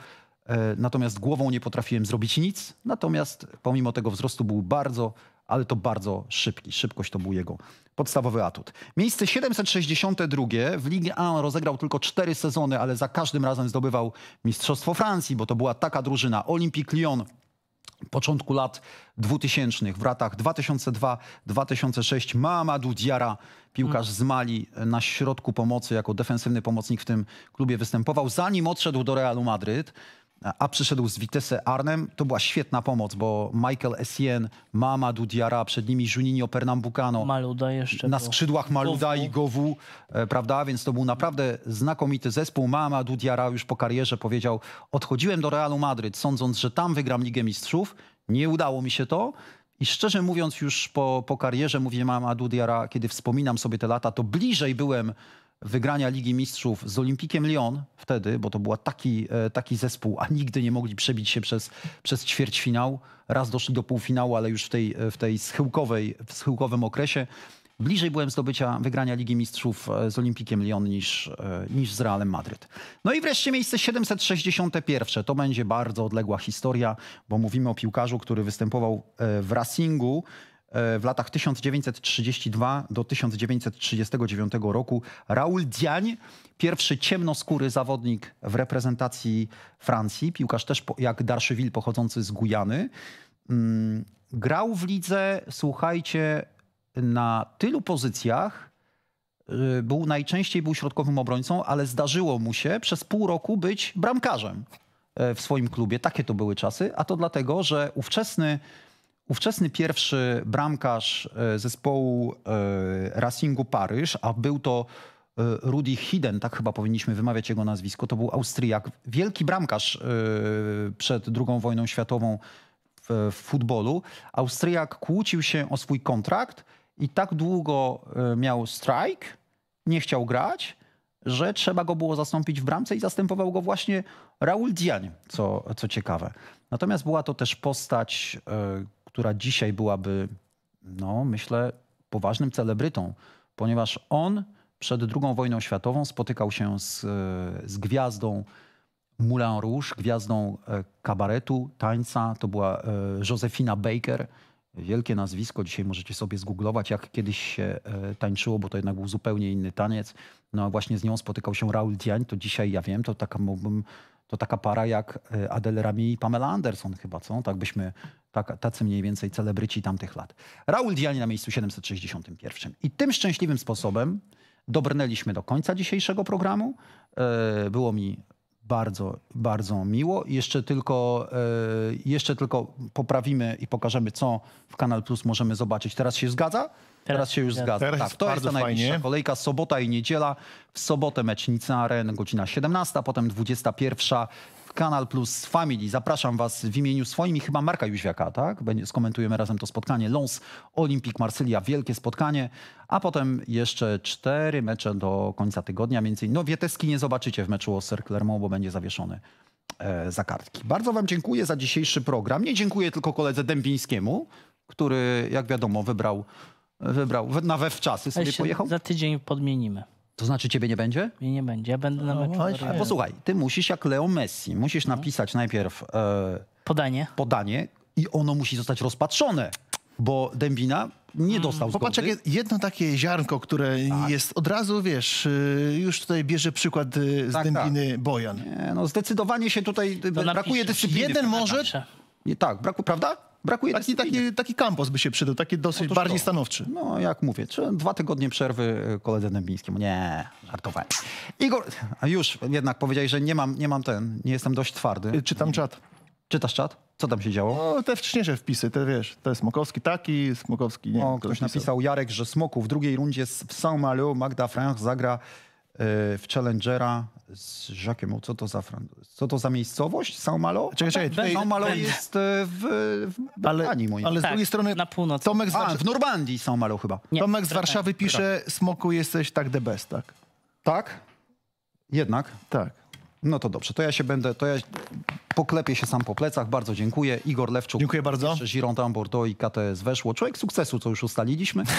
e, natomiast głową nie potrafiłem zrobić nic, natomiast pomimo tego wzrostu był bardzo, ale to bardzo szybki. Szybkość to był jego podstawowy atut. Miejsce 762 w Ligue 1 rozegrał tylko cztery sezony, ale za każdym razem zdobywał Mistrzostwo Francji, bo to była taka drużyna. Olympique Lyon początku lat 2000, w latach 2002-2006 Mamadou Diara, piłkarz z Mali e, na środku pomocy jako defensywny pomocnik w tym klubie występował, zanim odszedł do Realu Madryt a przyszedł z Vitesse Arnem. To była świetna pomoc, bo Michael Essien, Mama Dudiara, przed nimi Juninho Pernambucano. Maluda jeszcze. Na skrzydłach Maluda Gowu. i Gowu, e, prawda? Więc to był naprawdę znakomity zespół. Mama Dudiara już po karierze powiedział, odchodziłem do Realu Madryt, sądząc, że tam wygram Ligę Mistrzów. Nie udało mi się to. I szczerze mówiąc, już po, po karierze, mówię Mama Dudiara, kiedy wspominam sobie te lata, to bliżej byłem wygrania Ligi Mistrzów z Olimpikiem Lyon wtedy, bo to był taki, e, taki zespół, a nigdy nie mogli przebić się przez, przez ćwierćfinał. Raz doszli do półfinału, ale już w tej, e, w tej schyłkowej, w schyłkowym okresie. Bliżej byłem zdobycia wygrania Ligi Mistrzów e, z Olimpikiem Lyon niż, niż z Realem Madryt. No i wreszcie miejsce 761. To będzie bardzo odległa historia, bo mówimy o piłkarzu, który występował w Racingu E, w latach 1932 do 1939 roku Raoul Diagne, pierwszy ciemnoskóry zawodnik w reprezentacji Francji, piłkarz też jak Darszywil pochodzący z Gujany. Mm, grał w lidze, słuchajcie, na tylu pozycjach, y, był najczęściej był środkowym obrońcą, ale zdarzyło mu się przez pół roku być bramkarzem e, w swoim klubie. Takie to były czasy, a to dlatego, że ówczesny Ówczesny pierwszy bramkarz e, zespołu e, Racingu Paryż, a był to e, Rudi Hiden, tak chyba powinniśmy wymawiać jego nazwisko, to był Austriak, wielki bramkarz przed II wojną światową w futbolu. Austriak kłócił się o swój kontrakt i tak długo miał strajk, nie chciał grać, że trzeba go było zastąpić w bramce i zastępował go właśnie Raul Dian, co, co ciekawe. Natomiast była to też postać, która dzisiaj byłaby, no myślę, poważnym celebrytą, ponieważ on przed II wojną światową spotykał się z, z gwiazdą Moulin Rouge, gwiazdą e, kabaretu, tańca. To była e, Josefina Baker. Wielkie nazwisko, dzisiaj możecie sobie zgooglować, jak kiedyś się e, tańczyło, bo to jednak był zupełnie inny taniec. No a właśnie z nią spotykał się Raul Dian, to dzisiaj ja wiem, to taka mógłbym to taka para jak y, Adele Rami i Pamela Anderson chyba, co? Tak byśmy, tak, tacy mniej więcej celebryci tamtych lat. Raul Diani na miejscu 761. I tym szczęśliwym sposobem dobrnęliśmy do końca dzisiejszego programu. E, było mi bardzo, bardzo miło. Jeszcze tylko, e, jeszcze tylko poprawimy i pokażemy, co w Kanal Plus możemy zobaczyć. Teraz się zgadza? Teraz się już zgadza. Teraz tak, to jest ta najbliższa fajnie. kolejka, sobota i niedziela. W sobotę mecz Nicna Aren, godzina 17, potem 21. Kanal Plus Family. Zapraszam Was w imieniu swoim i chyba Marka Jóźwiaka, tak? skomentujemy razem to spotkanie. Lons Olympic Marsylia, wielkie spotkanie. A potem jeszcze cztery mecze do końca tygodnia. Między innymi, no Wieteski nie zobaczycie w meczu o Serclermont, bo będzie zawieszony e, za kartki. Bardzo Wam dziękuję za dzisiejszy program. Nie dziękuję tylko koledze Dębińskiemu, który, jak wiadomo, wybrał wybrał. Na we wczasy sobie pojechał? Za tydzień podmienimy. To znaczy ciebie nie będzie? Mnie nie będzie, ja będę na no, meczu. No, posłuchaj, ty musisz jak Leo Messi, musisz no. napisać najpierw e, podanie. podanie i ono musi zostać rozpatrzone, bo Dębina nie dostał mm. zgody. Popatrz, jedno takie ziarnko, które tak. jest od razu, wiesz, y, już tutaj bierze przykład y, z tak, Dębiny tak. Bojan. Nie, no zdecydowanie się tutaj to brakuje napisz. dyscypliny. Jeden może... Nie, tak, braku, prawda? Brakuje taki, taki, taki kampus by się przydał, taki dosyć Otóż bardziej to. stanowczy. No, jak mówię, dwa tygodnie przerwy e, koledze Dębińskiemu. Nie, żartowałem. Igor, a już jednak powiedziałeś, że nie mam, nie mam ten, nie jestem dość twardy. E, czytam czat. Czytasz czat? Co tam się działo? No, te wcześniejsze wpisy, te wiesz, to jest Smokowski taki, Smokowski nie. O, ktoś napisał Jarek, że Smoku w drugiej rundzie w Saint-Malo Magda Frank zagra w Challengera z Jacquemot. Co to za Fran... Co to za miejscowość? São Malo? Czekaj, czekaj. Tutaj... São Malo jest e, w, w Brytanii, moim Ale z tak, drugiej strony... na północ. Tomek z Warsz... A, w Normandii São Malo chyba. Nie, Tomek z Warszawy pisze, smoku jesteś tak the best, tak? Tak? Jednak? Tak. No to dobrze, to ja się będę, to ja poklepię się sam po plecach. Bardzo dziękuję. Igor Lewczuk. Dziękuję bardzo. Girontin Bordeaux i KTS weszło. Człowiek sukcesu, co już ustaliliśmy. [laughs]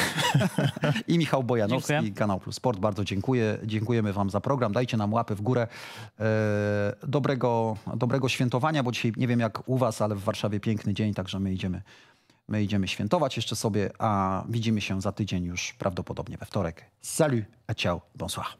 I Michał Bojanowski, dziękuję. Kanał Plus Sport. Bardzo dziękuję. Dziękujemy wam za program. Dajcie nam łapy w górę. E, dobrego, dobrego świętowania, bo dzisiaj nie wiem jak u was, ale w Warszawie piękny dzień, także my idziemy My idziemy świętować jeszcze sobie, a widzimy się za tydzień już prawdopodobnie we wtorek. Salut, a ciao, bonsoir.